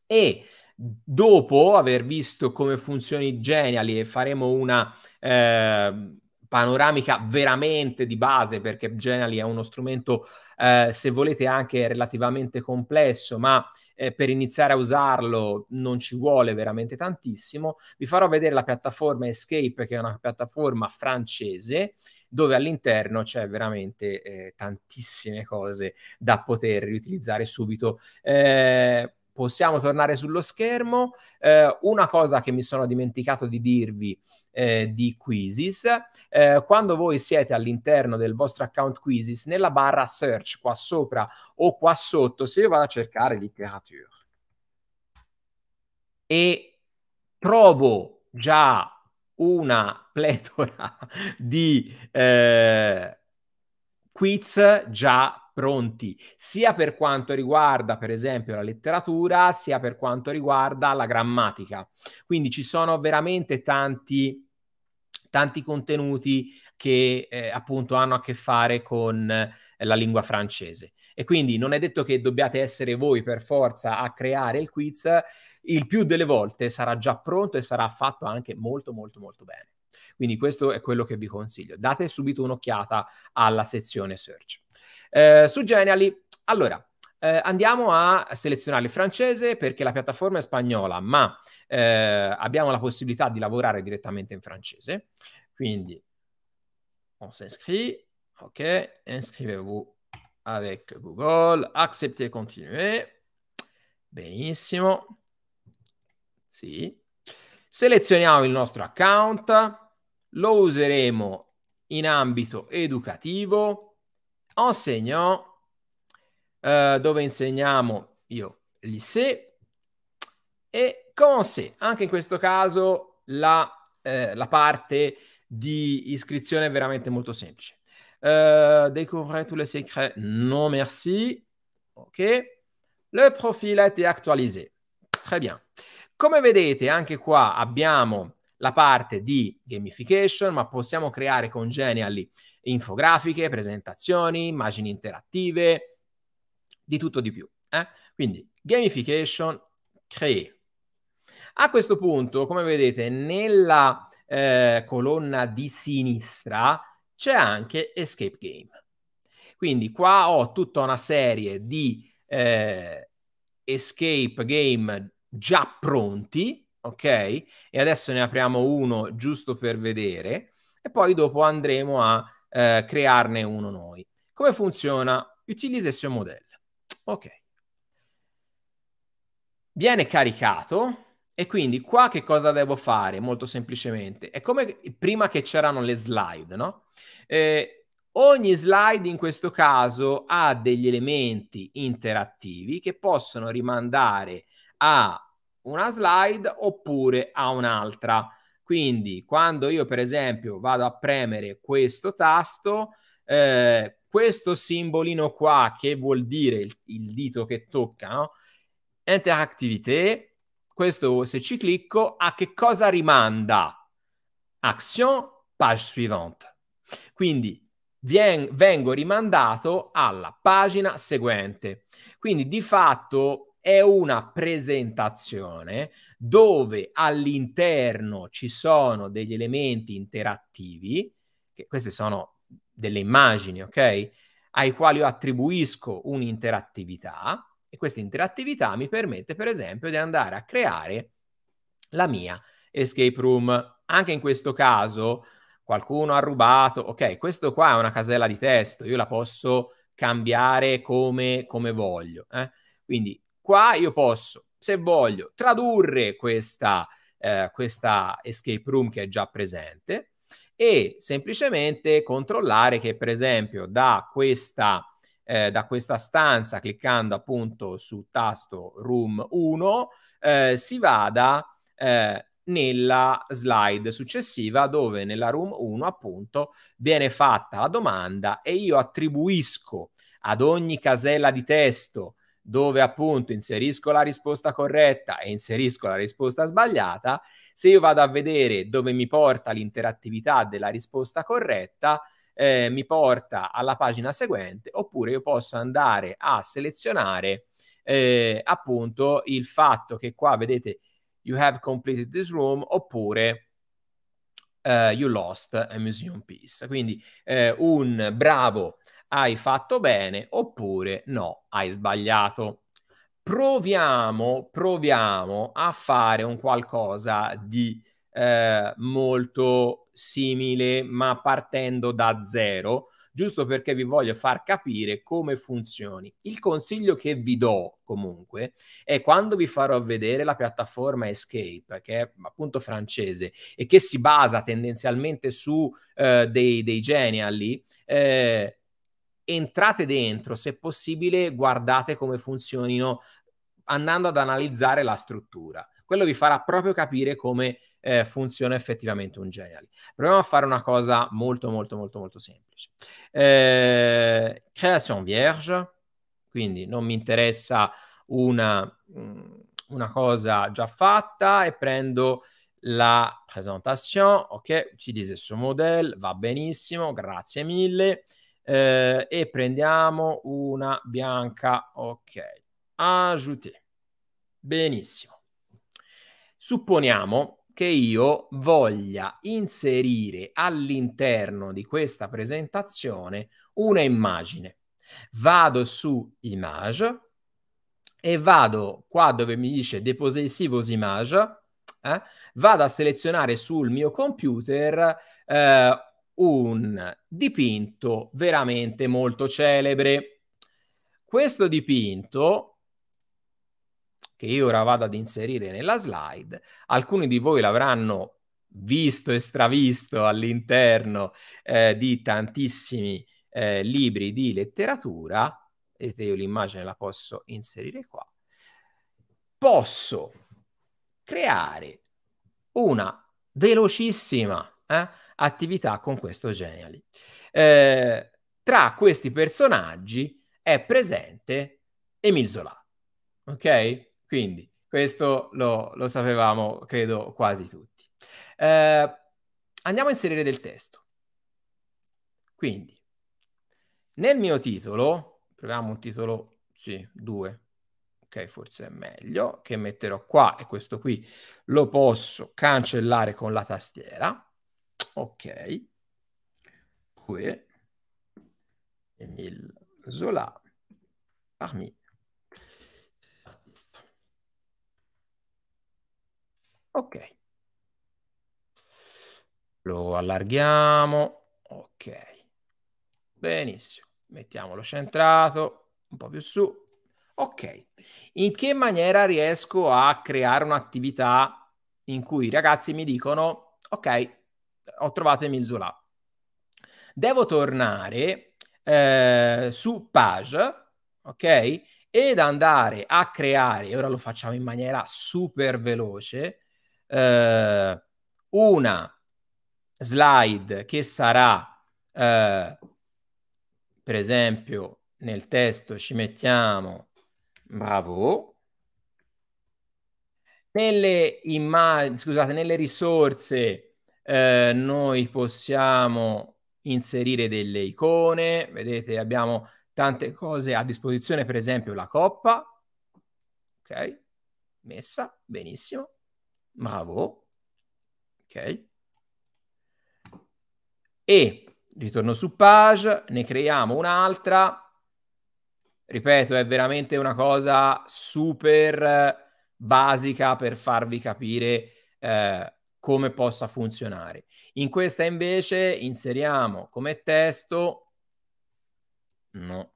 Speaker 2: E dopo aver visto come funziona i Geniali e faremo una eh, panoramica veramente di base perché Geniali è uno strumento eh, se volete anche relativamente complesso ma eh, per iniziare a usarlo non ci vuole veramente tantissimo vi farò vedere la piattaforma Escape che è una piattaforma francese dove all'interno c'è veramente eh, tantissime cose da poter riutilizzare subito. Eh, possiamo tornare sullo schermo. Eh, una cosa che mi sono dimenticato di dirvi eh, di Quizzes, eh, quando voi siete all'interno del vostro account Quizzes, nella barra search qua sopra o qua sotto, se io vado a cercare letteratura e trovo già una pletora di eh, quiz già pronti, sia per quanto riguarda per esempio la letteratura, sia per quanto riguarda la grammatica. Quindi ci sono veramente tanti tanti contenuti che eh, appunto hanno a che fare con eh, la lingua francese. E quindi non è detto che dobbiate essere voi per forza a creare il quiz, il più delle volte sarà già pronto e sarà fatto anche molto molto molto bene. Quindi questo è quello che vi consiglio. Date subito un'occhiata alla sezione search. Eh, su Geniali, allora, eh, andiamo a selezionare il francese perché la piattaforma è spagnola, ma eh, abbiamo la possibilità di lavorare direttamente in francese. Quindi, on s'inscrit, ok, inscrivez-vous avec Google, accepter, continuer. Benissimo. Sì. Selezioniamo il nostro account, lo useremo in ambito educativo, enseignant, eh, dove insegniamo io lycée e conseil. Anche in questo caso la, eh, la parte di iscrizione è veramente molto semplice. Euh, découvrez tous les secrets. Non, merci. Ok. Le profilo è attualizzato. Très bien. Come vedete, anche qua abbiamo la parte di gamification, ma possiamo creare con Genially infografiche, presentazioni, immagini interattive, di tutto di più. Eh? Quindi gamification, crei. A questo punto, come vedete, nella eh, colonna di sinistra c'è anche Escape Game. Quindi qua ho tutta una serie di eh, escape game già pronti, ok? E adesso ne apriamo uno giusto per vedere e poi dopo andremo a eh, crearne uno noi. Come funziona? Utilizza il suo modello. Ok. Viene caricato e quindi qua che cosa devo fare? Molto semplicemente. È come prima che c'erano le slide, no? Eh, ogni slide in questo caso ha degli elementi interattivi che possono rimandare a una slide oppure a un'altra. Quindi quando io per esempio vado a premere questo tasto, eh, questo simbolino qua che vuol dire il, il dito che tocca, no? Interactivité, questo se ci clicco, a che cosa rimanda? Action, page suivante. Quindi vien, vengo rimandato alla pagina seguente. Quindi di fatto è una presentazione dove all'interno ci sono degli elementi interattivi, che queste sono delle immagini, ok? Ai quali io attribuisco un'interattività e questa interattività mi permette, per esempio, di andare a creare la mia escape room. Anche in questo caso qualcuno ha rubato, ok, questo qua è una casella di testo, io la posso cambiare come, come voglio. Eh? Quindi qua io posso, se voglio, tradurre questa, eh, questa escape room che è già presente e semplicemente controllare che per esempio da questa eh, da questa stanza cliccando appunto su tasto room 1 eh, si vada eh, nella slide successiva dove nella room 1 appunto viene fatta la domanda e io attribuisco ad ogni casella di testo dove appunto inserisco la risposta corretta e inserisco la risposta sbagliata, se io vado a vedere dove mi porta l'interattività della risposta corretta, eh, mi porta alla pagina seguente, oppure io posso andare a selezionare eh, appunto il fatto che qua vedete you have completed this room oppure uh, you lost a museum piece. Quindi eh, un bravo hai fatto bene oppure no, hai sbagliato. Proviamo, proviamo a fare un qualcosa di eh, molto simile ma partendo da zero, giusto perché vi voglio far capire come funzioni. Il consiglio che vi do comunque è quando vi farò vedere la piattaforma Escape, che è appunto francese e che si basa tendenzialmente su eh, dei, dei genial lì, eh, entrate dentro, se possibile guardate come funzionino andando ad analizzare la struttura. Quello vi farà proprio capire come eh, funziona effettivamente un genial. Proviamo a fare una cosa molto, molto, molto, molto semplice. Eh, creation vierge, quindi non mi interessa una, mm, una cosa già fatta e prendo la presentation, ok, utilizzo suo modello, va benissimo, grazie mille, eh, e prendiamo una bianca, ok, ajouté, benissimo. Supponiamo che io voglia inserire all'interno di questa presentazione una immagine. Vado su Image e vado qua dove mi dice Depossessivos Image, eh, vado a selezionare sul mio computer eh, un dipinto veramente molto celebre. Questo dipinto che io ora vado ad inserire nella slide. Alcuni di voi l'avranno visto e stravisto all'interno eh, di tantissimi eh, libri di letteratura. Vedete, io l'immagine la posso inserire qua. Posso creare una velocissima eh, attività con questo Genially. Eh, tra questi personaggi è presente Emil Zola, ok? Quindi questo lo, lo sapevamo, credo, quasi tutti. Eh, andiamo a inserire del testo. Quindi, nel mio titolo, proviamo un titolo, sì, due, ok, forse è meglio, che metterò qua e questo qui lo posso cancellare con la tastiera, ok, qui, Emil Zola, parmi Ok. Lo allarghiamo. Ok. Benissimo. Mettiamolo centrato, un po' più su. Ok. In che maniera riesco a creare un'attività in cui i ragazzi mi dicono, ok, ho trovato Emil Zola. Devo tornare eh, su page, ok? Ed andare a creare, ora lo facciamo in maniera super veloce, eh, una slide che sarà, eh, per esempio, nel testo ci mettiamo bravo, nelle immagini, scusate, nelle risorse eh, noi possiamo inserire delle icone, vedete abbiamo tante cose a disposizione, per esempio la coppa, ok, messa, benissimo. Bravo. Ok. E ritorno su page, ne creiamo un'altra. Ripeto, è veramente una cosa super eh, basica per farvi capire eh, come possa funzionare. In questa invece inseriamo come testo no.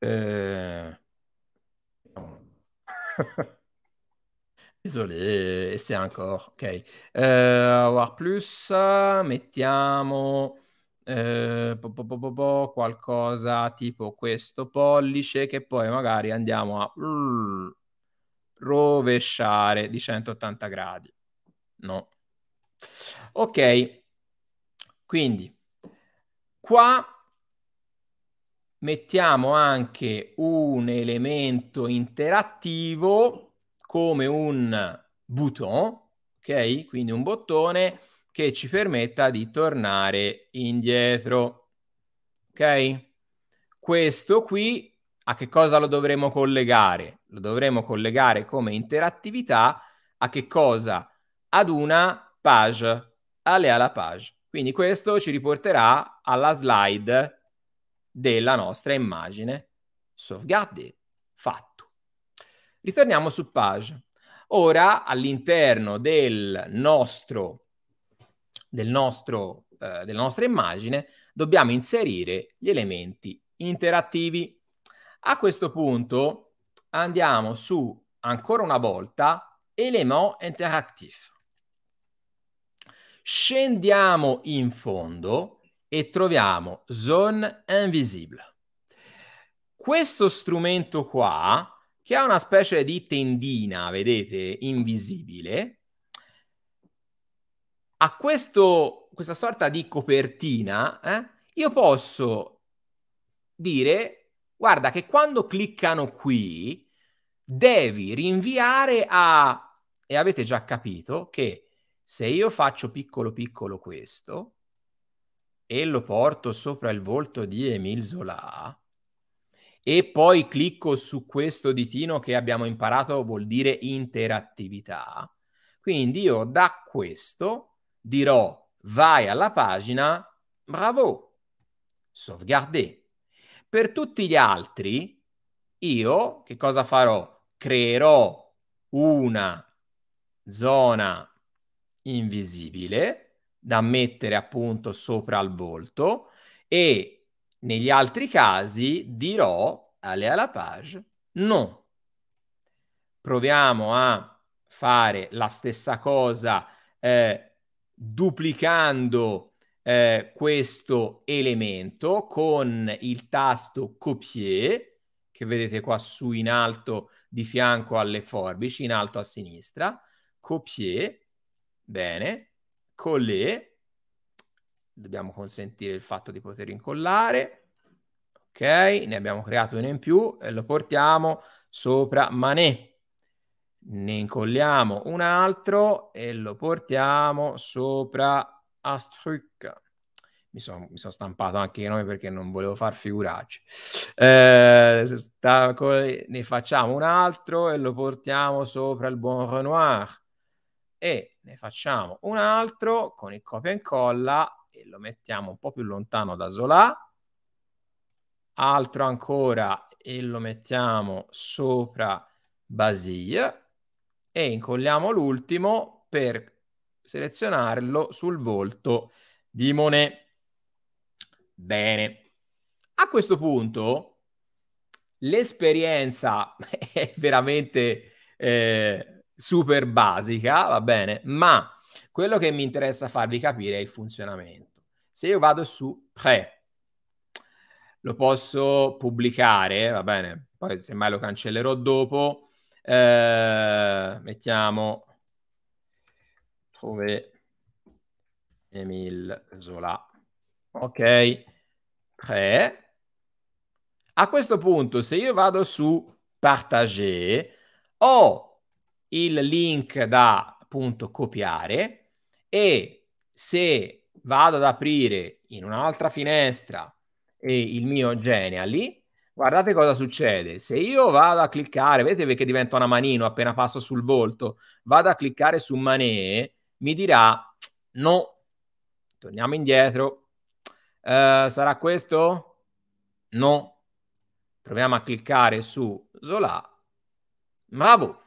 Speaker 2: Eh, Désolé, se ancora, Ok. Euh, War Plus, mettiamo eh, po, po, po, qualcosa tipo questo pollice che poi magari andiamo a
Speaker 1: mm,
Speaker 2: rovesciare di 180 gradi. No. Ok. Quindi, qua mettiamo anche un elemento interattivo come un bouton, ok? Quindi un bottone che ci permetta di tornare indietro, ok? Questo qui a che cosa lo dovremo collegare? Lo dovremo collegare come interattività a che cosa? Ad una page, alle alla page. Quindi questo ci riporterà alla slide della nostra immagine sovgaddi, fatto. Ritorniamo su page. Ora all'interno del nostro, del nostro, eh, della nostra immagine dobbiamo inserire gli elementi interattivi. A questo punto andiamo su ancora una volta element interactive. Scendiamo in fondo e troviamo Zone Invisible. Questo strumento qua, che ha una specie di tendina, vedete, invisibile, a questo, questa sorta di copertina, eh, io posso dire, guarda che quando cliccano qui, devi rinviare a... E avete già capito che se io faccio piccolo piccolo questo, e lo porto sopra il volto di Emil Zola e poi clicco su questo ditino che abbiamo imparato vuol dire interattività. Quindi io da questo dirò vai alla pagina bravo, sauvegarder. Per tutti gli altri io che cosa farò? Creerò una zona invisibile da mettere appunto sopra al volto e negli altri casi dirò alle alla page no. Proviamo a fare la stessa cosa eh, duplicando eh, questo elemento con il tasto copier che vedete qua su in alto di fianco alle forbici, in alto a sinistra, copier, bene, Collet, dobbiamo consentire il fatto di poter incollare, ok, ne abbiamo creato uno in più e lo portiamo sopra Manet. Ne incolliamo un altro e lo portiamo sopra Astruc. Mi sono son stampato anche i nomi perché non volevo far figuracci. Eh, ne facciamo un altro e lo portiamo sopra il buon Renoir. E ne facciamo un altro con il copia e incolla e lo mettiamo un po' più lontano da Zola, altro ancora e lo mettiamo sopra Basile e incolliamo l'ultimo per selezionarlo sul volto di Monet. Bene, a questo punto l'esperienza è veramente eh, super basica, va bene, ma quello che mi interessa farvi capire è il funzionamento. Se io vado su pre, lo posso pubblicare, va bene, poi semmai lo cancellerò dopo, eh, mettiamo dove Emil Zola. Ok, pre. A questo punto, se io vado su partager, ho il link da appunto copiare e se vado ad aprire in un'altra finestra e il mio Genially, guardate cosa succede. Se io vado a cliccare, vedete che diventa una manino appena passo sul volto, vado a cliccare su Mané, mi dirà no, torniamo indietro, uh, sarà questo? No. Proviamo a cliccare su Zola. Bravo,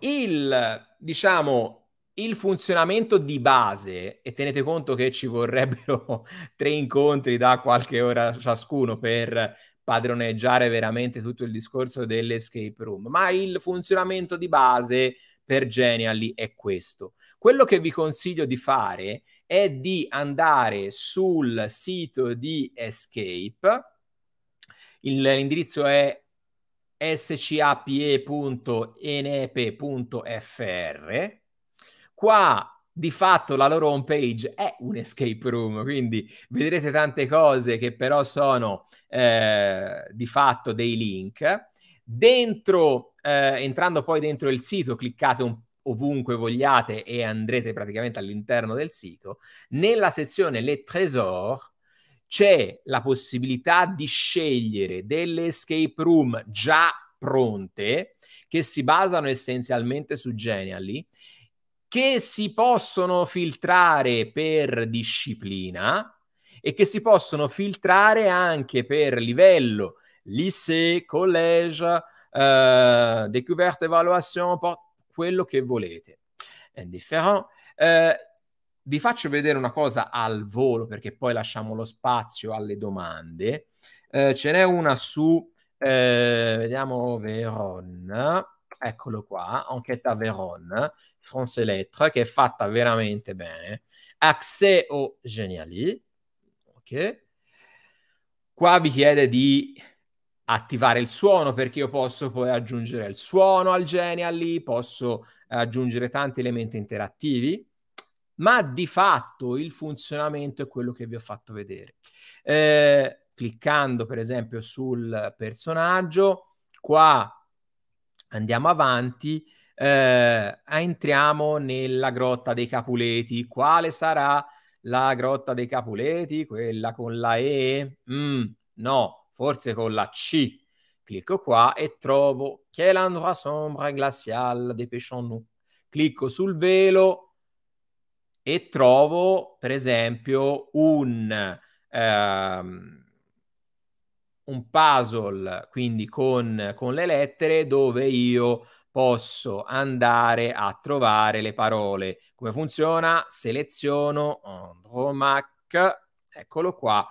Speaker 2: il, diciamo, il funzionamento di base, e tenete conto che ci vorrebbero tre incontri da qualche ora ciascuno per padroneggiare veramente tutto il discorso dell'escape room, ma il funzionamento di base per Genially è questo. Quello che vi consiglio di fare è di andare sul sito di Escape, l'indirizzo è scape.enepe.fr. Qua di fatto la loro home page è un escape room, quindi vedrete tante cose che però sono eh, di fatto dei link. Dentro, eh, entrando poi dentro il sito, cliccate un, ovunque vogliate e andrete praticamente all'interno del sito. Nella sezione Les Trésors c'è la possibilità di scegliere delle escape room già pronte che si basano essenzialmente su Genially che si possono filtrare per disciplina e che si possono filtrare anche per livello lycée, collège, eh, découverte, evaluation, quello che volete. È different. Eh, vi faccio vedere una cosa al volo perché poi lasciamo lo spazio alle domande. Eh, ce n'è una su, eh, vediamo, Veron, eccolo qua, Enquête à Veron, France Lettre, che è fatta veramente bene. Accès au Geniali, ok. Qua vi chiede di attivare il suono perché io posso poi aggiungere il suono al Geniali, posso aggiungere tanti elementi interattivi ma di fatto il funzionamento è quello che vi ho fatto vedere. Eh, cliccando per esempio sul personaggio, qua andiamo avanti, eh, entriamo nella grotta dei Capuleti. Quale sarà la grotta dei Capuleti? Quella con la E? Mm, no, forse con la C. Clicco qua e trovo Quel endroit sombre glacial des Pechons Clicco sul velo e trovo, per esempio, un, ehm, un puzzle, quindi con, con le lettere, dove io posso andare a trovare le parole. Come funziona? Seleziono Andromac, eccolo qua,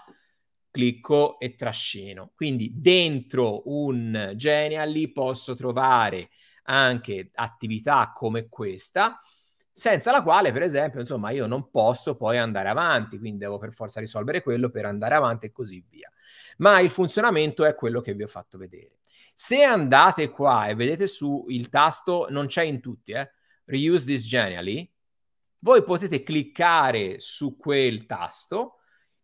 Speaker 2: clicco e trascino. Quindi dentro un Genially posso trovare anche attività come questa, senza la quale, per esempio, insomma, io non posso poi andare avanti, quindi devo per forza risolvere quello per andare avanti e così via. Ma il funzionamento è quello che vi ho fatto vedere. Se andate qua e vedete su il tasto, non c'è in tutti, eh, reuse this genially, voi potete cliccare su quel tasto,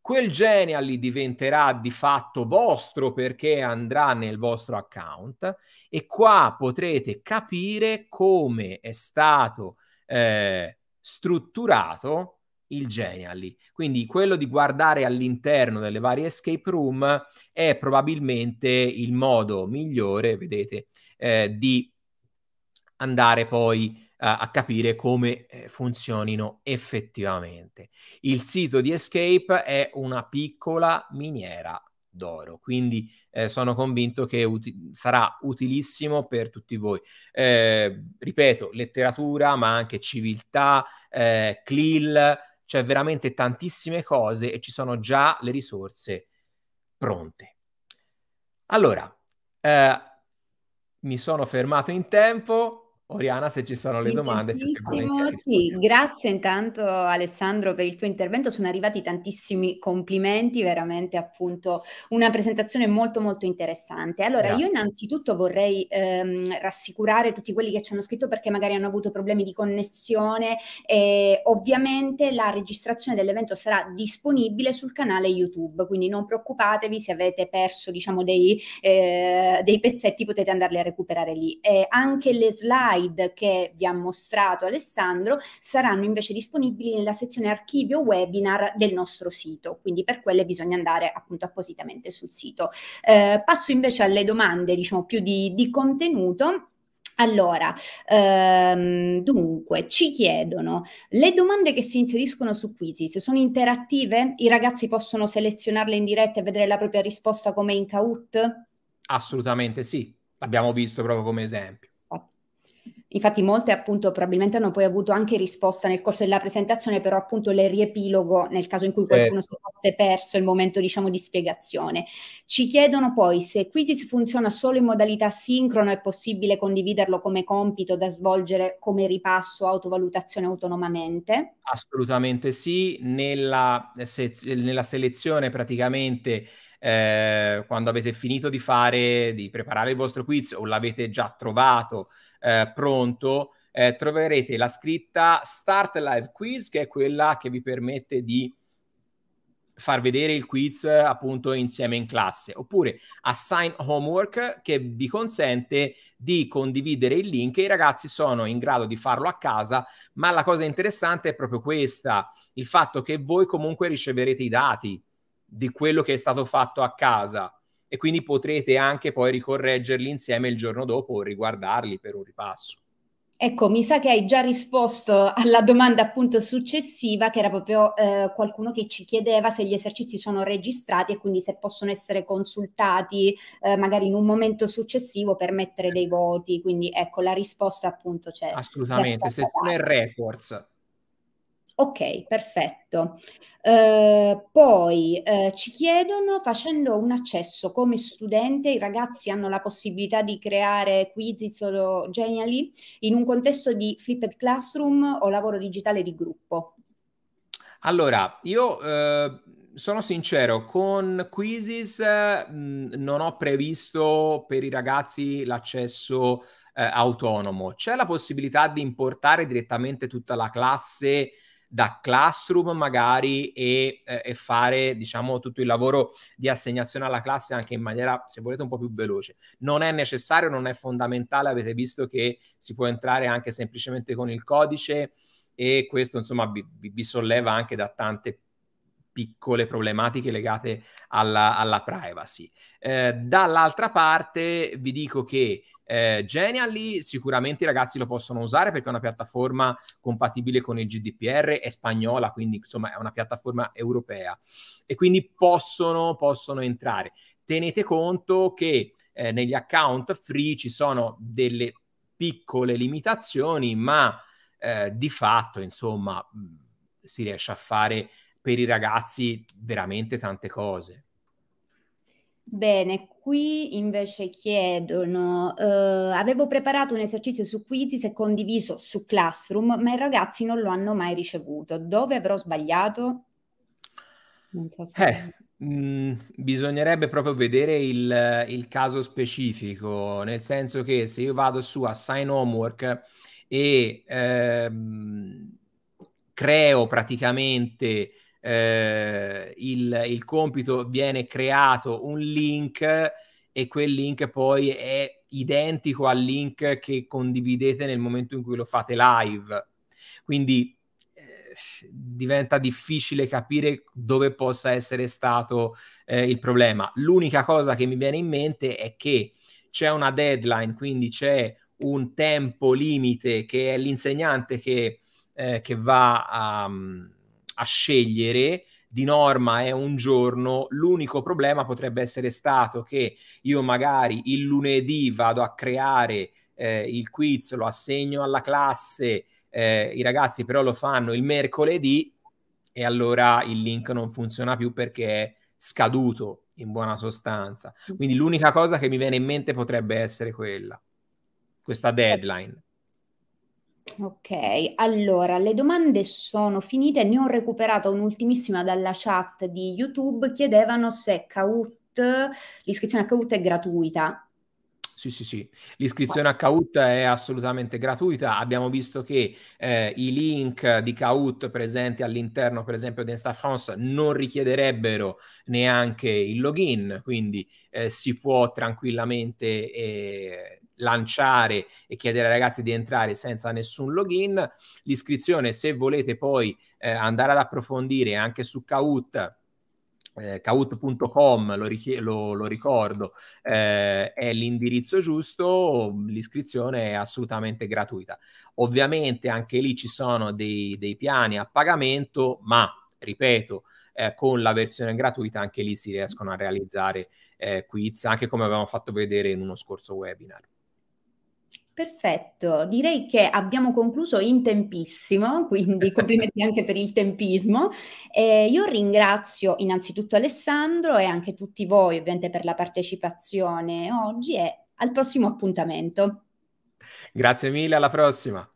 Speaker 2: quel genially diventerà di fatto vostro perché andrà nel vostro account e qua potrete capire come è stato eh, strutturato il Genially. Quindi quello di guardare all'interno delle varie escape room è probabilmente il modo migliore, vedete, eh, di andare poi eh, a, capire come eh, funzionino effettivamente. Il sito di Escape è una piccola miniera d'oro. Quindi eh, sono convinto che uti- sarà utilissimo per tutti voi. Eh, ripeto, letteratura, ma anche civiltà, eh, CLIL, cioè veramente tantissime cose e ci sono già le risorse pronte. Allora, eh, mi sono fermato in tempo. Oriana, se ci sono le domande.
Speaker 1: Sì, grazie intanto Alessandro per il tuo intervento, sono arrivati tantissimi complimenti, veramente appunto una presentazione molto molto interessante. Allora grazie. io innanzitutto vorrei ehm, rassicurare tutti quelli che ci hanno scritto perché magari hanno avuto problemi di connessione e ovviamente la registrazione dell'evento sarà disponibile sul canale YouTube, quindi non preoccupatevi se avete perso diciamo dei, eh, dei pezzetti potete andarli a recuperare lì. E anche le slide slide che vi ha mostrato Alessandro saranno invece disponibili nella sezione archivio webinar del nostro sito, quindi per quelle bisogna andare appunto appositamente sul sito. Eh, passo invece alle domande diciamo più di, di contenuto. Allora, ehm, dunque, ci chiedono, le domande che si inseriscono su Quizzes sono interattive? I ragazzi possono selezionarle in diretta e vedere la propria risposta come in CAUT?
Speaker 2: Assolutamente sì, l'abbiamo visto proprio come esempio.
Speaker 1: Infatti molte appunto probabilmente hanno poi avuto anche risposta nel corso della presentazione, però appunto le riepilogo nel caso in cui qualcuno eh. si fosse perso il momento diciamo di spiegazione. Ci chiedono poi se Quizzes funziona solo in modalità sincrono, è possibile condividerlo come compito da svolgere come ripasso, autovalutazione autonomamente?
Speaker 2: Assolutamente sì, nella, se- nella selezione praticamente... Eh, quando avete finito di fare, di preparare il vostro quiz o l'avete già trovato eh, pronto eh, troverete la scritta Start Live Quiz, che è quella che vi permette di far vedere il quiz appunto insieme in classe, oppure Assign Homework che vi consente di condividere il link e i ragazzi sono in grado di farlo a casa, ma la cosa interessante è proprio questa, il fatto che voi comunque riceverete i dati di quello che è stato fatto a casa e quindi potrete anche poi ricorreggerli insieme il giorno dopo o riguardarli per
Speaker 1: un ripasso. Ecco, mi sa che hai già risposto alla domanda appunto successiva, che era proprio eh, qualcuno che ci chiedeva se gli esercizi sono registrati e quindi se possono essere consultati eh, magari in un momento successivo per mettere dei voti. Quindi ecco, la risposta appunto c'è. Assolutamente, se sono in
Speaker 2: records
Speaker 1: Ok, perfetto. Eh, poi eh, ci chiedono, facendo un accesso come studente, i ragazzi hanno la possibilità di creare quiz solo Genially in un contesto di flipped classroom o lavoro digitale di gruppo?
Speaker 2: Allora, io eh, sono sincero, con Quizzes mh, mm, non ho previsto per i ragazzi l'accesso eh, autonomo. C'è la possibilità di importare direttamente tutta la classe da classroom magari e, eh, e, fare diciamo tutto il lavoro di assegnazione alla classe anche in maniera se volete un po' più veloce. Non è necessario, non è fondamentale, avete visto che si può entrare anche semplicemente con il codice e questo insomma vi, vi solleva anche da tante piccole problematiche legate alla, alla privacy. Eh, dall'altra parte vi dico che eh, Genially sicuramente i ragazzi lo possono usare perché è una piattaforma compatibile con il GDPR, è spagnola, quindi insomma è una piattaforma europea e quindi possono, possono entrare. Tenete conto che eh, negli account free ci sono delle piccole limitazioni, ma eh, di fatto insomma si riesce a fare per i ragazzi veramente tante cose.
Speaker 1: Bene, qui invece chiedono, eh, avevo preparato un esercizio su Quizis e condiviso su Classroom, ma i ragazzi non lo hanno mai ricevuto. Dove avrò sbagliato? Non so se... Eh.
Speaker 2: Mm, bisognerebbe proprio vedere il, il, caso specifico, nel senso che se io vado su Assign Homework e ehm, creo praticamente eh, il, il compito viene creato un link e quel link poi è identico al link che condividete nel momento in cui lo fate live. Quindi eh, diventa difficile capire dove possa essere stato eh, il problema. L'unica cosa che mi viene in mente è che c'è una deadline, quindi c'è un tempo limite che è l'insegnante che, eh, che va a, mm, a scegliere di norma è un giorno, l'unico problema potrebbe essere stato che io magari il lunedì vado a creare eh, il quiz, lo assegno alla classe, eh, i ragazzi però lo fanno il mercoledì e allora il link non funziona più perché è scaduto in buona sostanza. Mm. Quindi l'unica cosa che mi viene in mente potrebbe essere quella, questa eh, deadline.
Speaker 1: Ok, allora le domande sono finite, ne ho recuperata un'ultimissima dalla chat di YouTube, chiedevano se CAUT, l'iscrizione a CAUT è gratuita.
Speaker 2: Sì, sì, sì. L'iscrizione a CAUT è assolutamente gratuita. Abbiamo visto che eh, i link di CAUT presenti all'interno, per esempio, di InstaFrance non richiederebbero neanche il login, quindi eh, si può tranquillamente eh, lanciare e chiedere ai ragazzi di entrare senza nessun login. L'iscrizione, se volete poi eh, andare ad approfondire anche su Kahoot, eh, lo, richi- lo, lo ricordo, eh, è l'indirizzo giusto, l'iscrizione è assolutamente gratuita. Ovviamente anche lì ci sono dei, dei piani a pagamento, ma ripeto, eh, con la versione gratuita anche lì si riescono a realizzare eh, quiz, anche come abbiamo fatto vedere in uno scorso webinar.
Speaker 1: Perfetto, direi che abbiamo concluso in tempissimo, quindi complimenti anche per il tempismo. Eh, io ringrazio innanzitutto Alessandro e anche tutti voi ovviamente per la partecipazione oggi e al prossimo appuntamento.
Speaker 2: Grazie mille, alla prossima.